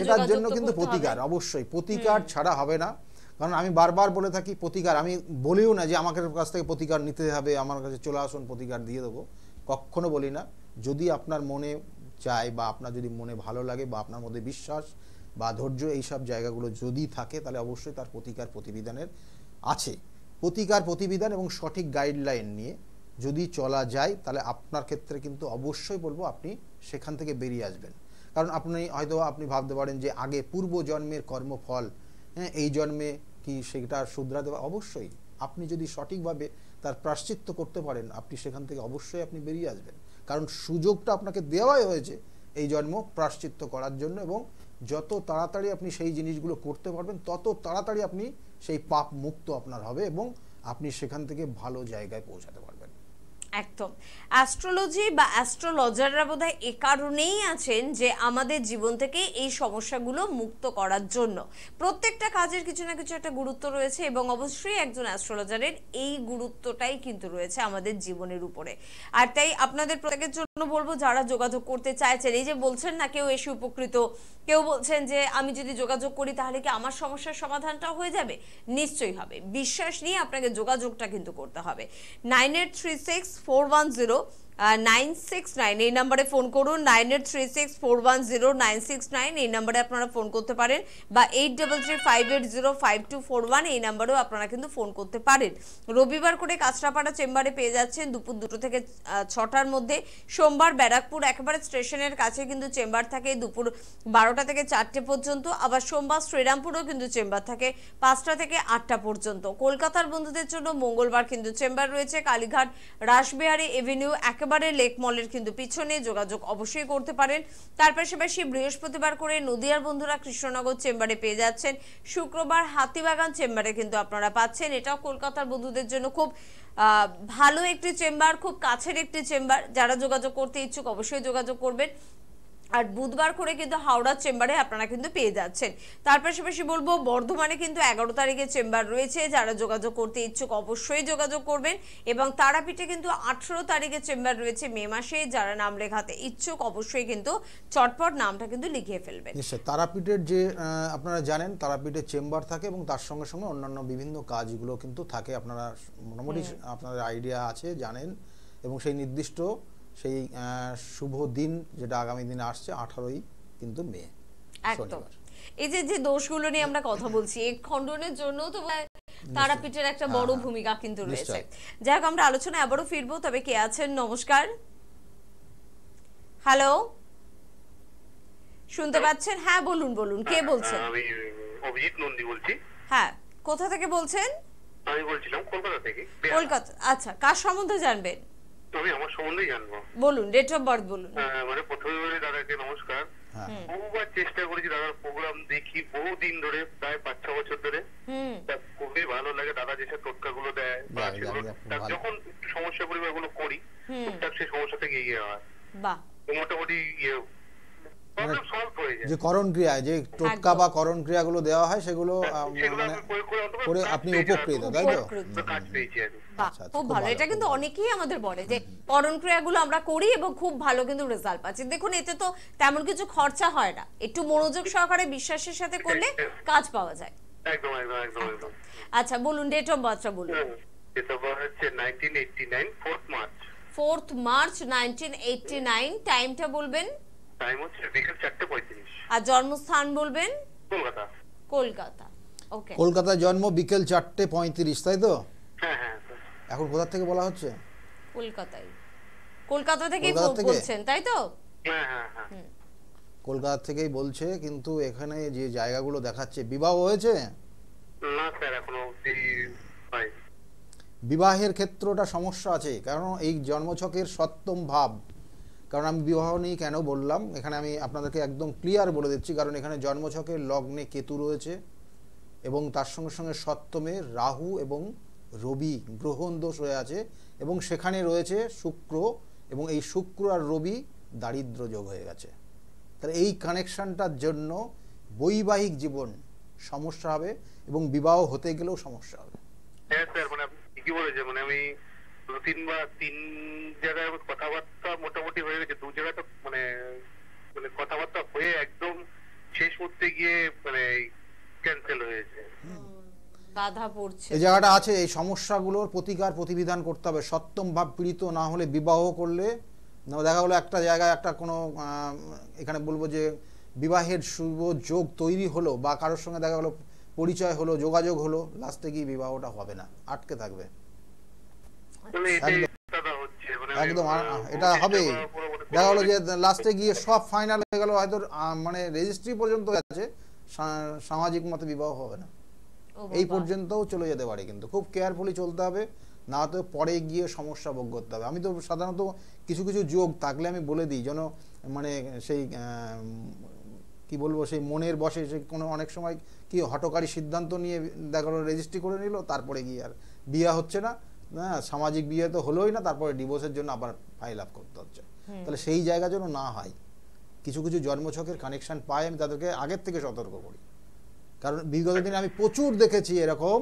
এটার জন্য কিন্তু প্রতিকার অবশ্যই প্রতিকার ছাড়া হবে না কারণ আমি বারবার বলে থাকি প্রতিকার আমি বলিও না যে আমাকে কাছ থেকে প্রতিকার নিতে হবে আমার কাছে চলে আসুন প্রতিকার দিয়ে দেবো কখনো বলি না যদি আপনার মনে চায় বা আপনার যদি মনে ভালো লাগে বা আপনার মধ্যে বিশ্বাস বা ধৈর্য এইসব জায়গাগুলো যদি থাকে তাহলে অবশ্যই তার প্রতিকার প্রতিবিধানের আছে প্রতিকার প্রতিবিধান এবং সঠিক গাইডলাইন নিয়ে যদি চলা যায় তাহলে আপনার ক্ষেত্রে কিন্তু অবশ্যই বলবো আপনি সেখান থেকে বেরিয়ে আসবেন কারণ আপনি হয়তো আপনি ভাবতে পারেন যে আগে পূর্ব জন্মের কর্মফল হ্যাঁ এই জন্মে কি সেটা দেওয়া অবশ্যই আপনি যদি সঠিকভাবে তার প্রাশ্চিত্য করতে পারেন আপনি সেখান থেকে অবশ্যই আপনি বেরিয়ে আসবেন কারণ সুযোগটা আপনাকে দেওয়াই হয়েছে এই জন্ম প্রাশ্চিত্য করার জন্য এবং যত তাড়াতাড়ি আপনি সেই জিনিসগুলো করতে পারবেন তত তাড়াতাড়ি আপনি সেই পাপ মুক্ত আপনার হবে এবং আপনি সেখান থেকে ভালো জায়গায় পৌঁছাতে পারবেন একদম অ্যাস্ট্রোলজি বা অ্যাস্ট্রোলজাররা বোধহয় এ কারণেই আছেন যে আমাদের জীবন থেকে এই সমস্যাগুলো মুক্ত করার জন্য প্রত্যেকটা কাজের কিছু না কিছু একটা গুরুত্ব রয়েছে এবং অবশ্যই একজন অ্যাস্ট্রোলজারের এই গুরুত্বটাই কিন্তু রয়েছে আমাদের জীবনের উপরে আর তাই আপনাদের প্রত্যেকের জন্য বলবো যারা যোগাযোগ করতে চাইছেন এই যে বলছেন না কেউ এসে উপকৃত কেউ বলছেন যে আমি যদি যোগাযোগ করি তাহলে কি আমার সমস্যার সমাধানটা হয়ে যাবে নিশ্চয়ই হবে বিশ্বাস নিয়ে আপনাকে যোগাযোগটা কিন্তু করতে হবে nine eight three six 410 nine six nine এই নাম্বারে ফোন করুন nine eight three six four one zero nine six nine এই নাম্বারে আপনারা ফোন করতে পারেন বা eight three five eight zero five two four one এই নাম্বারেও আপনারা কিন্তু ফোন করতে পারেন রবিবার করে কাঁচরাপাড়া চেম্বারে পেয়ে যাচ্ছেন দুপুর দুটো থেকে ছটার মধ্যে সোমবার ব্যারাকপুর একেবারে স্টেশনের কাছে কিন্তু চেম্বার থাকে দুপুর বারোটা থেকে চারটে পর্যন্ত আবার সোমবার শ্রীরামপুরও কিন্তু চেম্বার থাকে পাঁচটা থেকে আটটা পর্যন্ত কলকাতার বন্ধুদের জন্য মঙ্গলবার কিন্তু চেম্বার রয়েছে কালীঘাট রাসবিহারী এভিনিউ এক একেবারে লেক মলের কিন্তু পিছনে যোগাযোগ অবশ্যই করতে পারেন তার পাশাপাশি বৃহস্পতিবার করে নদিয়ার বন্ধুরা কৃষ্ণনগর চেম্বারে পেয়ে যাচ্ছেন শুক্রবার হাতিবাগান চেম্বারে কিন্তু আপনারা পাচ্ছেন এটাও কলকাতার বন্ধুদের জন্য খুব ভালো একটি চেম্বার খুব কাছের একটি চেম্বার যারা যোগাযোগ করতে ইচ্ছুক অবশ্যই যোগাযোগ করবেন আর বুধবার করে কিন্তু হাওড়া চেম্বারে আপনারা কিন্তু পেয়ে যাচ্ছেন তার পাশাপাশি বলবো বর্ধমানে কিন্তু এগারো তারিখে চেম্বার রয়েছে যারা যোগাযোগ করতে ইচ্ছুক অবশ্যই যোগাযোগ করবেন এবং তারাপীঠে কিন্তু আঠেরো তারিখে চেম্বার রয়েছে মে মাসে যারা নাম লেখাতে ইচ্ছুক অবশ্যই কিন্তু চটপট নামটা কিন্তু লিখিয়ে ফেলবেন তারাপীঠের যে আপনারা জানেন তারাপীঠের চেম্বার থাকে এবং তার সঙ্গে সঙ্গে অন্যান্য বিভিন্ন কাজগুলো কিন্তু থাকে আপনারা মোটামুটি হ্যাঁ। আপনাদের আইডিয়া আছে জানেন এবং সেই নির্দিষ্ট সেই শুভ দিন যেটা আগামী দিন আসছে আঠারোই কিন্তু মে একদম এই যে যে দোষগুলো নিয়ে আমরা কথা বলছি এই খণ্ডনের জন্য তো তারাপীঠের একটা বড় হ্যাঁ, ভূমিকা কিন্তু রয়েছে যাই হোক আমরা আলোচনায় আবারও ফিরবো তবে কে আছেন নমস্কার হ্যালো শুনতে পাচ্ছেন হ্যাঁ বলুন বলুন কে হ্যাঁ, বলছেন আমি অভিজিৎ নন্দী বলছি হ্যাঁ কোথা থেকে বলছেন আমি বলছিলাম কলকাতা থেকে কলকাতা আচ্ছা কার সম্বন্ধে জানবেন আমি আমার সম্বন্ধেই জানবো বলুন ডেট অফ বার্থ বলুন হ্যাঁ, মানে প্রথমে দাদাকে নমস্কার হ্যাঁ। বহুবার চেষ্টা করেছি দাদার প্রোগ্রাম দেখি বহুদিন ধরে প্রায় পাঁচ ছ বছর ধরে খুবই ভালো লাগে দাদা যেসব টোটকা গুলো দেয় যখন সমস্যা পরিবার গুলো করি টুকটাক সেই সমস্যা থেকে ইয়ে হয় মোটামুটি ইয়ে মানে যে করণ ক্রিয়া যে টোটকা বা করণ ক্রিয়াগুলো দেওয়া হয় সেগুলো মানে করে আপনি উপকৃত তাই তো আচ্ছা, খুব আচ্ছা, ভালো এটা কিন্তু অনেকেই আমাদের বলে যে করণ ক্রিয়াগুলো আমরা করি এবং খুব ভালো কিন্তু রেজাল্ট পাচ্ছি দেখুন এতে তো তেমন কিছু খরচা হয় না একটু মনোযোগ সহকারে বিশ্বাসের সাথে করলে হ্যাঁ, হ্যাঁ। কাজ পাওয়া যায় আচ্ছা।, আচ্ছা বলুন ডেট অফ বার্থটা বলুন ডেট অফ বার্থ হচ্ছে 1989 4th মার্চ 4th মার্চ 1989 টাইমটা বলবেন টাইম হচ্ছে বিকেল 4:35 আর জন্মস্থান বলবেন কলকাতা কলকাতা ওকে কলকাতা জন্ম বিকেল 4:35 তাই তো হ্যাঁ, হ্যাঁ হ্যাঁ এখন কোথা থেকে বলা হচ্ছে কলকাতায় কলকাতা বলছেন তাই তো হ্যাঁ, হ্যাঁ, কলকাতা থেকেই বলছে কিন্তু এখানে যে জায়গাগুলো দেখাচ্ছে বিবাহ হয়েছে বিবাহের ক্ষেত্রটা সমস্যা আছে কারণ এই জন্মছকের সপ্তম ভাব কারণ আমি বিবাহ নিয়ে কেন বললাম এখানে আমি আপনাদেরকে একদম ক্লিয়ার বলে দিচ্ছি কারণ এখানে জন্মছকের লগ্নে কেতু রয়েছে এবং তার সঙ্গে সঙ্গে সপ্তমে রাহু এবং রবি গ্রহণ দোষ হয়ে আছে এবং সেখানে রয়েছে শুক্র এবং এই শুক্র আর রবি দারিদ্র যোগ হয়ে গেছে তাহলে এই কানেকশানটার জন্য বৈবাহিক জীবন সমস্যা হবে এবং বিবাহ হতে গেলেও সমস্যা হবে হ্যাঁ স্যার মানে মানে আমি দু তিনবার তিন জায়গায় কথাবার্তা মোটামুটি হয়ে গেছে দু জায়গায় তো মানে মানে কথাবার্তা হয়ে একদম শেষ করতে গিয়ে মানে ক্যান্সেল হয়েছে এই জায়গাটা আছে এই সমস্যাগুলোর প্রতিকার প্রতিবিধান করতে হবে সত্যম ভাব পীড়িত না হলে বিবাহ করলে দেখা গেলো একটা জায়গায় একটা কোনো এখানে বলবো যে বিবাহের শুভ যোগ তৈরি হলো বা কারোর সঙ্গে দেখা গেলো পরিচয় হলো যোগাযোগ হলো লাস্টে গিয়ে বিবাহটা হবে না আটকে থাকবে মানে মানে সামাজিক মতে বিবাহ হবে না এই পর্যন্তও চলে যেতে পারে কিন্তু খুব কেয়ারফুলি চলতে হবে না তো পরে গিয়ে সমস্যা ভোগ করতে হবে আমি তো সাধারণত কিছু কিছু যোগ থাকলে আমি বলে দিই যেন মানে সেই কি বলবো সেই মনের বসে সে কোনো অনেক সময় কি হটকারী সিদ্ধান্ত নিয়ে দেখা রেজিস্ট্রি করে নিল তারপরে গিয়ে আর বিয়ে হচ্ছে না না সামাজিক বিয়ে তো হলোই না তারপরে ডিভোর্সের জন্য আবার ফাইল আপ করতে হচ্ছে তাহলে সেই জায়গা যেন না হয় কিছু কিছু জন্মছকের কানেকশন পাই আমি তাদেরকে আগের থেকে সতর্ক করি কারণ বিগত দিনে আমি প্রচুর দেখেছি এরকম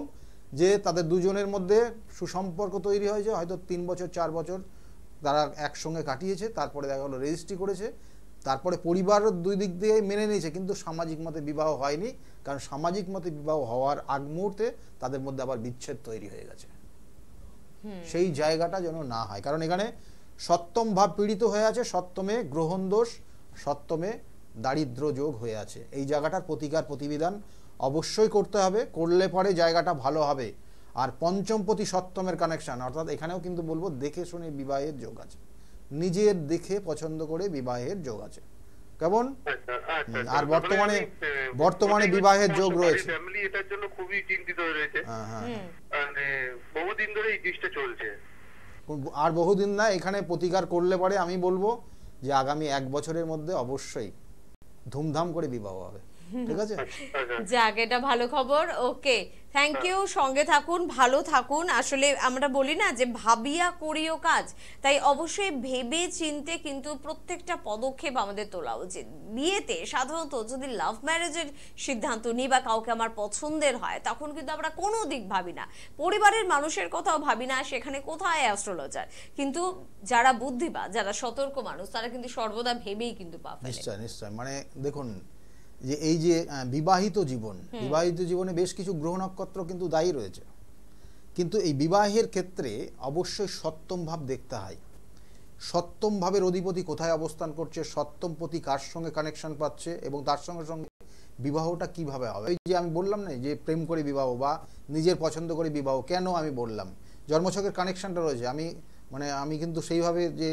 যে তাদের দুজনের মধ্যে সুসম্পর্ক তৈরি হয়েছে হয়তো তিন বছর চার বছর তারা একসঙ্গে কাটিয়েছে তারপরে দেখা গেলো রেজিস্ট্রি করেছে তারপরে পরিবার দুই দিক দিয়ে মেনে নিয়েছে কিন্তু সামাজিক মতে বিবাহ হয়নি কারণ সামাজিক মতে বিবাহ হওয়ার আগ মুহূর্তে তাদের মধ্যে আবার বিচ্ছেদ তৈরি হয়ে গেছে সেই জায়গাটা যেন না হয় কারণ এখানে সপ্তম ভাব পীড়িত হয়ে আছে সপ্তমে গ্রহণ দোষ সপ্তমে দারিদ্র যোগ হয়ে আছে এই জায়গাটার প্রতিকার প্রতিবিধান অবশ্যই করতে হবে করলে পরে জায়গাটা ভালো হবে আর পঞ্চমপতি সপ্তমের কানেকশান অর্থাৎ এখানেও কিন্তু বলবো দেখে শুনে বিবাহের যোগ আছে নিজের দেখে পছন্দ করে বিবাহের যোগ আছে কেমন আচ্ছা, আচ্ছা, আচ্ছা। আর মানে বর্তমানে বর্তমানে বিবাহের যোগ রয়েছে ফ্যামিলি এটার জন্য খুবই চিন্তিত রয়েছে হ্যাঁ, হ্যাঁ। মানে বহুদিন ধরে এই জিনিসটা চলছে আর বহুদিন না এখানে প্রতিকার করলে পরে আমি বলবো যে আগামী এক বছরের মধ্যে অবশ্যই ধুমধাম করে বিবাহ হবে ঠিক আছে আচ্ছা, আচ্ছা। যাক এটা ভালো খবর ওকে থ্যাংক ইউ সঙ্গে থাকুন ভালো থাকুন আসলে আমরা বলি না যে ভাবিয়া করিও কাজ তাই অবশ্যই ভেবে চিনতে কিন্তু প্রত্যেকটা পদক্ষেপ আমাদের তোলা উচিত বিয়েতে সাধারণত যদি লাভ ম্যারেজের সিদ্ধান্ত নিই বা কাউকে আমার পছন্দের হয় তখন কিন্তু আমরা কোনো দিক ভাবি না পরিবারের মানুষের কথাও ভাবি না সেখানে কোথায় অ্যাস্ট্রোলজার কিন্তু যারা বুদ্ধিবা যারা সতর্ক মানুষ তারা কিন্তু সর্বদা ভেবেই কিন্তু পাবে নিশ্চয় নিশ্চয় মানে দেখুন যে এই যে বিবাহিত জীবন বিবাহিত জীবনে বেশ কিছু গ্রহ নক্ষত্র কিন্তু দায়ী রয়েছে কিন্তু এই বিবাহের ক্ষেত্রে অবশ্যই সপ্তম ভাব দেখতে হয় সপ্তম ভাবের অধিপতি কোথায় অবস্থান করছে সপ্তম পতি কার সঙ্গে কানেকশন পাচ্ছে এবং তার সঙ্গে সঙ্গে বিবাহটা কিভাবে হবে ওই যে আমি বললাম না যে প্রেম করে বিবাহ বা নিজের পছন্দ করে বিবাহ কেন আমি বললাম জন্মছকের কানেকশনটা রয়েছে আমি মানে আমি কিন্তু সেইভাবে যে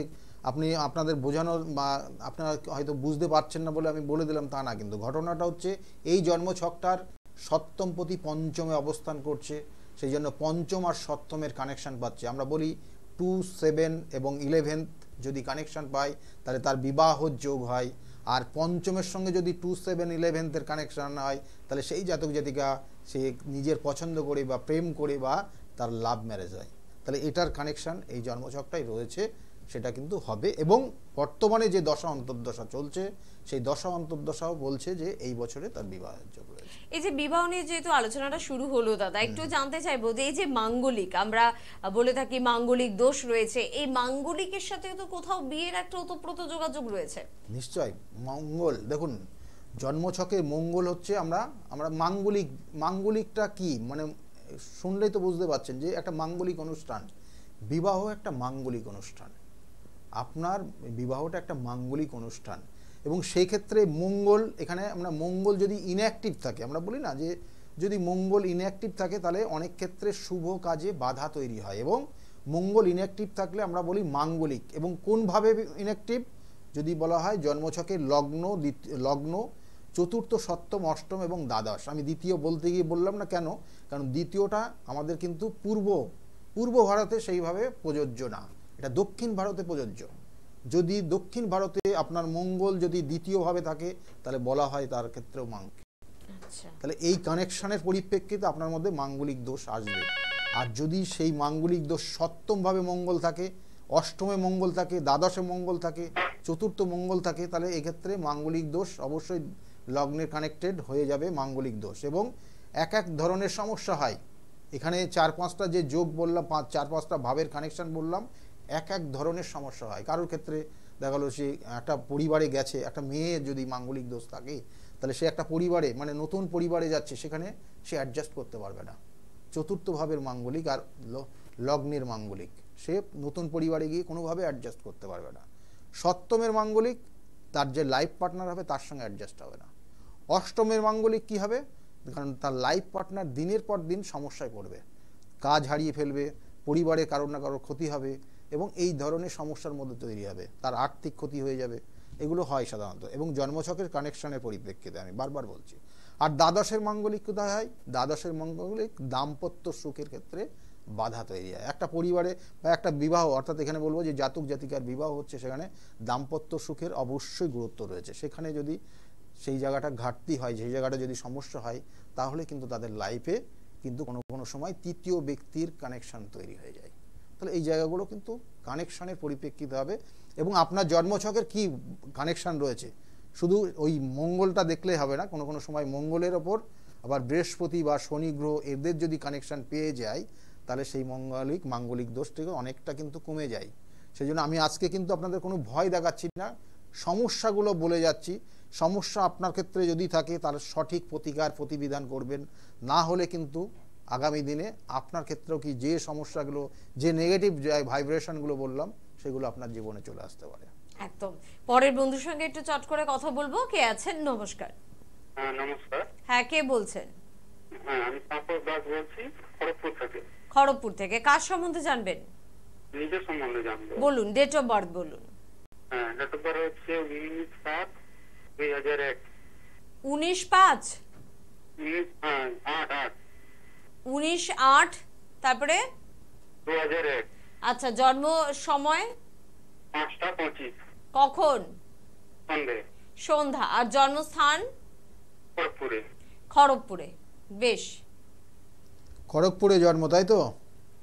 আপনি আপনাদের বোঝানোর বা আপনারা হয়তো বুঝতে পারছেন না বলে আমি বলে দিলাম তা না কিন্তু ঘটনাটা হচ্ছে এই জন্মছকটার সপ্তমপতি পঞ্চমে অবস্থান করছে সেই জন্য পঞ্চম আর সপ্তমের কানেকশান পাচ্ছে আমরা বলি টু সেভেন এবং ইলেভেন্থ যদি কানেকশান পায় তাহলে তার বিবাহ যোগ হয় আর পঞ্চমের সঙ্গে যদি টু সেভেন ইলেভেন্থের কানেকশান হয় তাহলে সেই জাতক জাতিকা সে নিজের পছন্দ করে বা প্রেম করে বা তার লাভ ম্যারেজ হয় তাহলে এটার কানেকশান এই জন্মচকটাই রয়েছে সেটা কিন্তু হবে এবং বর্তমানে যে দশা অন্তর্দশা চলছে সেই দশা অন্তর্দশাও বলছে যে এই বছরে তার বিবাহের এই যে বিবাহ নিয়ে যেহেতু আলোচনাটা শুরু হলো দাদা একটু জানতে চাইবো যে এই যে মাঙ্গলিক আমরা বলে থাকি মাঙ্গলিক দোষ রয়েছে এই মাঙ্গলিকের সাথে তো কোথাও বিয়ের একটা ওতপ্রোত যোগাযোগ রয়েছে নিশ্চয় মঙ্গল দেখুন জন্মছকে মঙ্গল হচ্ছে আমরা আমরা মাঙ্গলিক মাঙ্গলিকটা কি মানে শুনলেই তো বুঝতে পারছেন যে একটা মাঙ্গলিক অনুষ্ঠান বিবাহ একটা মাঙ্গলিক অনুষ্ঠান আপনার বিবাহটা একটা মাঙ্গলিক অনুষ্ঠান এবং সেই ক্ষেত্রে মঙ্গল এখানে আমরা মঙ্গল যদি ইনঅ্যাক্টিভ থাকে আমরা বলি না যে যদি মঙ্গল ইনঅ্যাক্টিভ থাকে তাহলে অনেক ক্ষেত্রে শুভ কাজে বাধা তৈরি হয় এবং মঙ্গল ইনঅ্যাক্টিভ থাকলে আমরা বলি মাঙ্গলিক এবং কোনভাবে ইনঅ্যাক্টিভ যদি বলা হয় জন্মছকে লগ্ন লগ্ন চতুর্থ সপ্তম অষ্টম এবং দ্বাদশ আমি দ্বিতীয় বলতে গিয়ে বললাম না কেন কারণ দ্বিতীয়টা আমাদের কিন্তু পূর্ব পূর্ব ভারতে সেইভাবে প্রযোজ্য না এটা দক্ষিণ ভারতে প্রযোজ্য যদি দক্ষিণ ভারতে আপনার মঙ্গল যদি দ্বিতীয়ভাবে থাকে তাহলে বলা হয় তার ক্ষেত্রেও মাঙ্গ আচ্ছা। তাহলে এই কানেকশনের পরিপ্রেক্ষিতে আপনার মধ্যে মাঙ্গলিক দোষ আসবে আর যদি সেই মাঙ্গলিক দোষ সপ্তমভাবে মঙ্গল থাকে অষ্টমে মঙ্গল থাকে দ্বাদশে মঙ্গল থাকে চতুর্থ মঙ্গল থাকে তাহলে এক্ষেত্রে মাঙ্গলিক দোষ অবশ্যই লগ্নে কানেক্টেড হয়ে যাবে মাঙ্গলিক দোষ এবং এক এক ধরনের সমস্যা হয় এখানে চার পাঁচটা যে যোগ বললাম পাঁচ চার পাঁচটা ভাবের কানেকশন বললাম এক এক ধরনের সমস্যা হয় কারোর ক্ষেত্রে দেখা গেলো সে একটা পরিবারে গেছে একটা মেয়ে যদি মাঙ্গলিক দোষ থাকে তাহলে সে একটা পরিবারে মানে নতুন পরিবারে যাচ্ছে সেখানে সে অ্যাডজাস্ট করতে পারবে না চতুর্থ ভাবের মাঙ্গলিক আর লগ্নের মাঙ্গলিক সে নতুন পরিবারে গিয়ে কোনোভাবে অ্যাডজাস্ট করতে পারবে না সপ্তমের মাঙ্গলিক তার যে লাইফ পার্টনার হবে তার সঙ্গে অ্যাডজাস্ট হবে না অষ্টমের মাঙ্গলিক কি হবে কারণ তার লাইফ পার্টনার দিনের পর দিন সমস্যায় পড়বে কাজ হারিয়ে ফেলবে পরিবারে কারোর না কারোর ক্ষতি হবে এবং এই ধরনের সমস্যার মধ্যে তৈরি হবে তার আর্থিক ক্ষতি হয়ে যাবে এগুলো হয় সাধারণত এবং জন্মছকের কানেকশনের পরিপ্রেক্ষিতে আমি বারবার বলছি আর দ্বাদশের মাঙ্গলিক কোথায় হয় দ্বাদশের মাঙ্গলিক দাম্পত্য সুখের ক্ষেত্রে বাধা তৈরি হয় একটা পরিবারে বা একটা বিবাহ অর্থাৎ এখানে বলবো যে জাতক জাতিকার বিবাহ হচ্ছে সেখানে দাম্পত্য সুখের অবশ্যই গুরুত্ব রয়েছে সেখানে যদি সেই জায়গাটা ঘাটতি হয় সেই জায়গাটা যদি সমস্যা হয় তাহলে কিন্তু তাদের লাইফে কিন্তু কোনো কোনো সময় তৃতীয় ব্যক্তির কানেকশন তৈরি হয়ে যায় তাহলে এই জায়গাগুলো কিন্তু কানেকশানের পরিপ্রেক্ষিতে হবে এবং আপনার জন্মছকের কি কানেকশান রয়েছে শুধু ওই মঙ্গলটা দেখলে হবে না কোনো কোনো সময় মঙ্গলের ওপর আবার বৃহস্পতি বা শনি গ্রহ এদের যদি কানেকশান পেয়ে যায় তাহলে সেই মঙ্গলিক মাঙ্গলিক দোষ থেকে অনেকটা কিন্তু কমে যায় সেই জন্য আমি আজকে কিন্তু আপনাদের কোনো ভয় দেখাচ্ছি না সমস্যাগুলো বলে যাচ্ছি সমস্যা আপনার ক্ষেত্রে যদি থাকে তাহলে সঠিক প্রতিকার প্রতিবিধান করবেন না হলে কিন্তু আগামী দিনে আপনার ক্ষেত্রেও কি যে সমস্যাগুলো যে নেগেটিভ ভাইব্রেশনগুলো বললাম সেগুলো আপনার জীবনে চলে আসতে পারে একদম পরের বন্ধুর সঙ্গে একটু চট করে কথা বলবো কে আছেন নমস্কার হ্যাঁ নমস্কার হ্যাঁ কে বলছেন হ্যাঁ, খড়গপুর থেকে কার সম্বন্ধে জানবেন নিজের সম্বন্ধে বলুন ডেট অফ বার্থ বলুন হ্যাঁ পাঁচ হ্যাঁ, উনিশ আট তারপরে আচ্ছা জন্ম সময় কখন সন্ধ্যা আর জন্মস্থান খড়গপুরে বেশ খড়গপুরে জন্ম তাই তো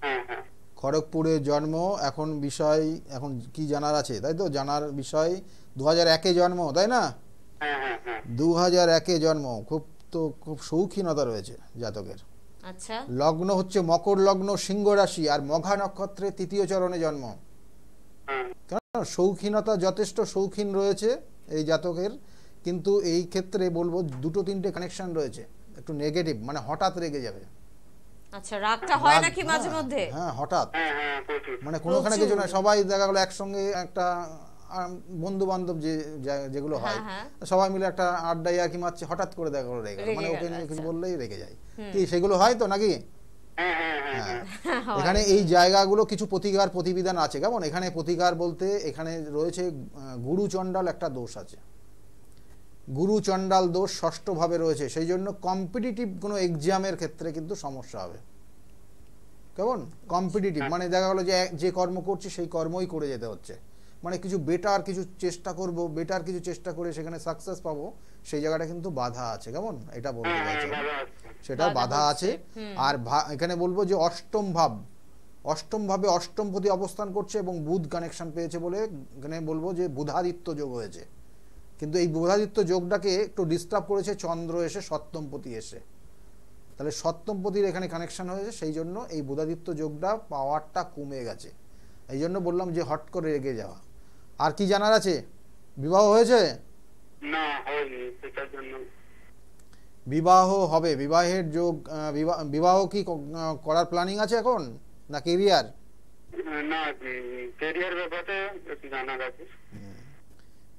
হ্যাঁ, হ্যাঁ। খড়গপুরে জন্ম এখন বিষয় এখন কি জানার আছে তাই তো জানার বিষয় দু হাজার একে জন্ম তাই না হ্যাঁ, দু হাজার একে জন্ম খুব তো খুব শৌখিনতা রয়েছে জাতকের আচ্ছা লগ্ন হচ্ছে মকর লগ্ন সিংহ রাশি আর মঘা নক্ষত্রে তৃতীয় চরণে জন্ম কারণ শৌখিনতা যথেষ্ট শৌখিন রয়েছে এই জাতকের কিন্তু এই ক্ষেত্রে বলবো দুটো তিনটে কানেকশন রয়েছে একটু নেগেটিভ মানে হঠাৎ রেগে যাবে আচ্ছা রাগটা হয় নাকি হ্যাঁ, মাঝে মধ্যে হ্যাঁ হঠাৎ হ্যাঁ, হ্যাঁ, মানে কোনোখানে কিছু না সবাই দেখা গেলো একসঙ্গে একটা বন্ধু বান্ধব যে যেগুলো হ্যাঁ, হয় হ্যাঁ। সবাই মিলে একটা আড্ডায় আর কি মারছে হঠাৎ করে দেখা করে মানে ওকে নিয়ে কিছু আচ্ছা। বললেই রেগে যায় কি সেগুলো হয় তো নাকি হ্যাঁ, এখানে এই জায়গাগুলো কিছু প্রতিকার প্রতিবিধান আছে কেমন এখানে প্রতিকার বলতে এখানে রয়েছে গুরু চণ্ডাল একটা দোষ আছে গুরু চণ্ডাল দোষ ষষ্ঠভাবে রয়েছে সেই জন্য কম্পিটিটিভ কোনো এক্সামের ক্ষেত্রে কিন্তু সমস্যা হবে কেমন কম্পিটিটিভ মানে দেখা গেলো যে যে কর্ম করছি সেই কর্মই করে যেতে হচ্ছে মানে কিছু বেটার কিছু চেষ্টা করব বেটার কিছু চেষ্টা করে সেখানে সাকসেস পাবো সেই জায়গাটা কিন্তু বাধা আছে কেমন এটা বলতে হ্যাঁ, চাইছি সেটা হ্যাঁ, বাধা আছে আর এখানে বলবো যে অষ্টম ভাব অষ্টম ভাবে অষ্টম প্রতি অবস্থান করছে এবং বুধ কানেকশন পেয়েছে বলে এখানে বলবো যে বুধাদিত্য যোগ হয়েছে কিন্তু এই বুধাদিত্য যোগটাকে একটু ডিস্টার্ব করেছে চন্দ্র এসে সপ্তম সপ্তমপতি এসে তাহলে সপ্তম সপ্তমপতির এখানে কানেকশন হয়েছে সেই জন্য এই বুধাদিত্য যোগটা পাওয়ারটা কমে গেছে এই জন্য বললাম যে হট করে রেগে যাওয়া আর কি জানার আছে বিবাহ হয়েছে না বিবাহ হবে বিবাহের যোগ বিবাহ কি করার প্ল্যানিং আছে এখন না কেরিয়ার না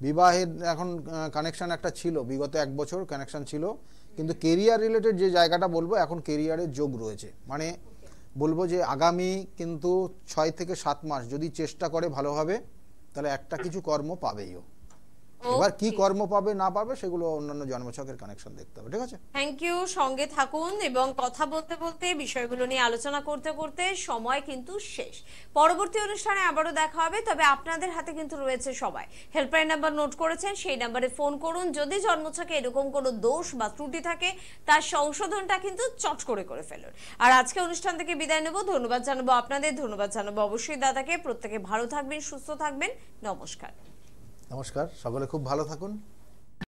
বিবাহের এখন কানেকশন একটা ছিল বিগত এক বছর কানেকশন ছিল কিন্তু কেরিয়ার রিলেটেড যে জায়গাটা বলবো এখন কেরিয়ারের যোগ রয়েছে মানে বলবো যে আগামী কিন্তু ছয় থেকে সাত মাস যদি চেষ্টা করে ভালোভাবে তাহলে একটা কিছু কর্ম পাবেইও এবার কি কর্ম পাবে না পাবে সেগুলো অন্যান্য জন্মছকের কানেকশন দেখতে হবে ঠিক আছে থ্যাংক ইউ সঙ্গে থাকুন এবং কথা বলতে বলতে বিষয়গুলো নিয়ে আলোচনা করতে করতে সময় কিন্তু শেষ পরবর্তী অনুষ্ঠানে আবারও দেখা হবে তবে আপনাদের হাতে কিন্তু রয়েছে সবাই হেল্পলাইন নাম্বার নোট করেছেন সেই নাম্বারে ফোন করুন যদি জন্মছকে এরকম কোনো দোষ বা ত্রুটি থাকে তার সংশোধনটা কিন্তু চট করে করে ফেলুন আর আজকে অনুষ্ঠান থেকে বিদায় নেব ধন্যবাদ জানাবো আপনাদের ধন্যবাদ জানাবো অবশ্যই দাদাকে প্রত্যেকে ভালো থাকবেন সুস্থ থাকবেন নমস্কার নমস্কার সকলে খুব ভালো থাকুন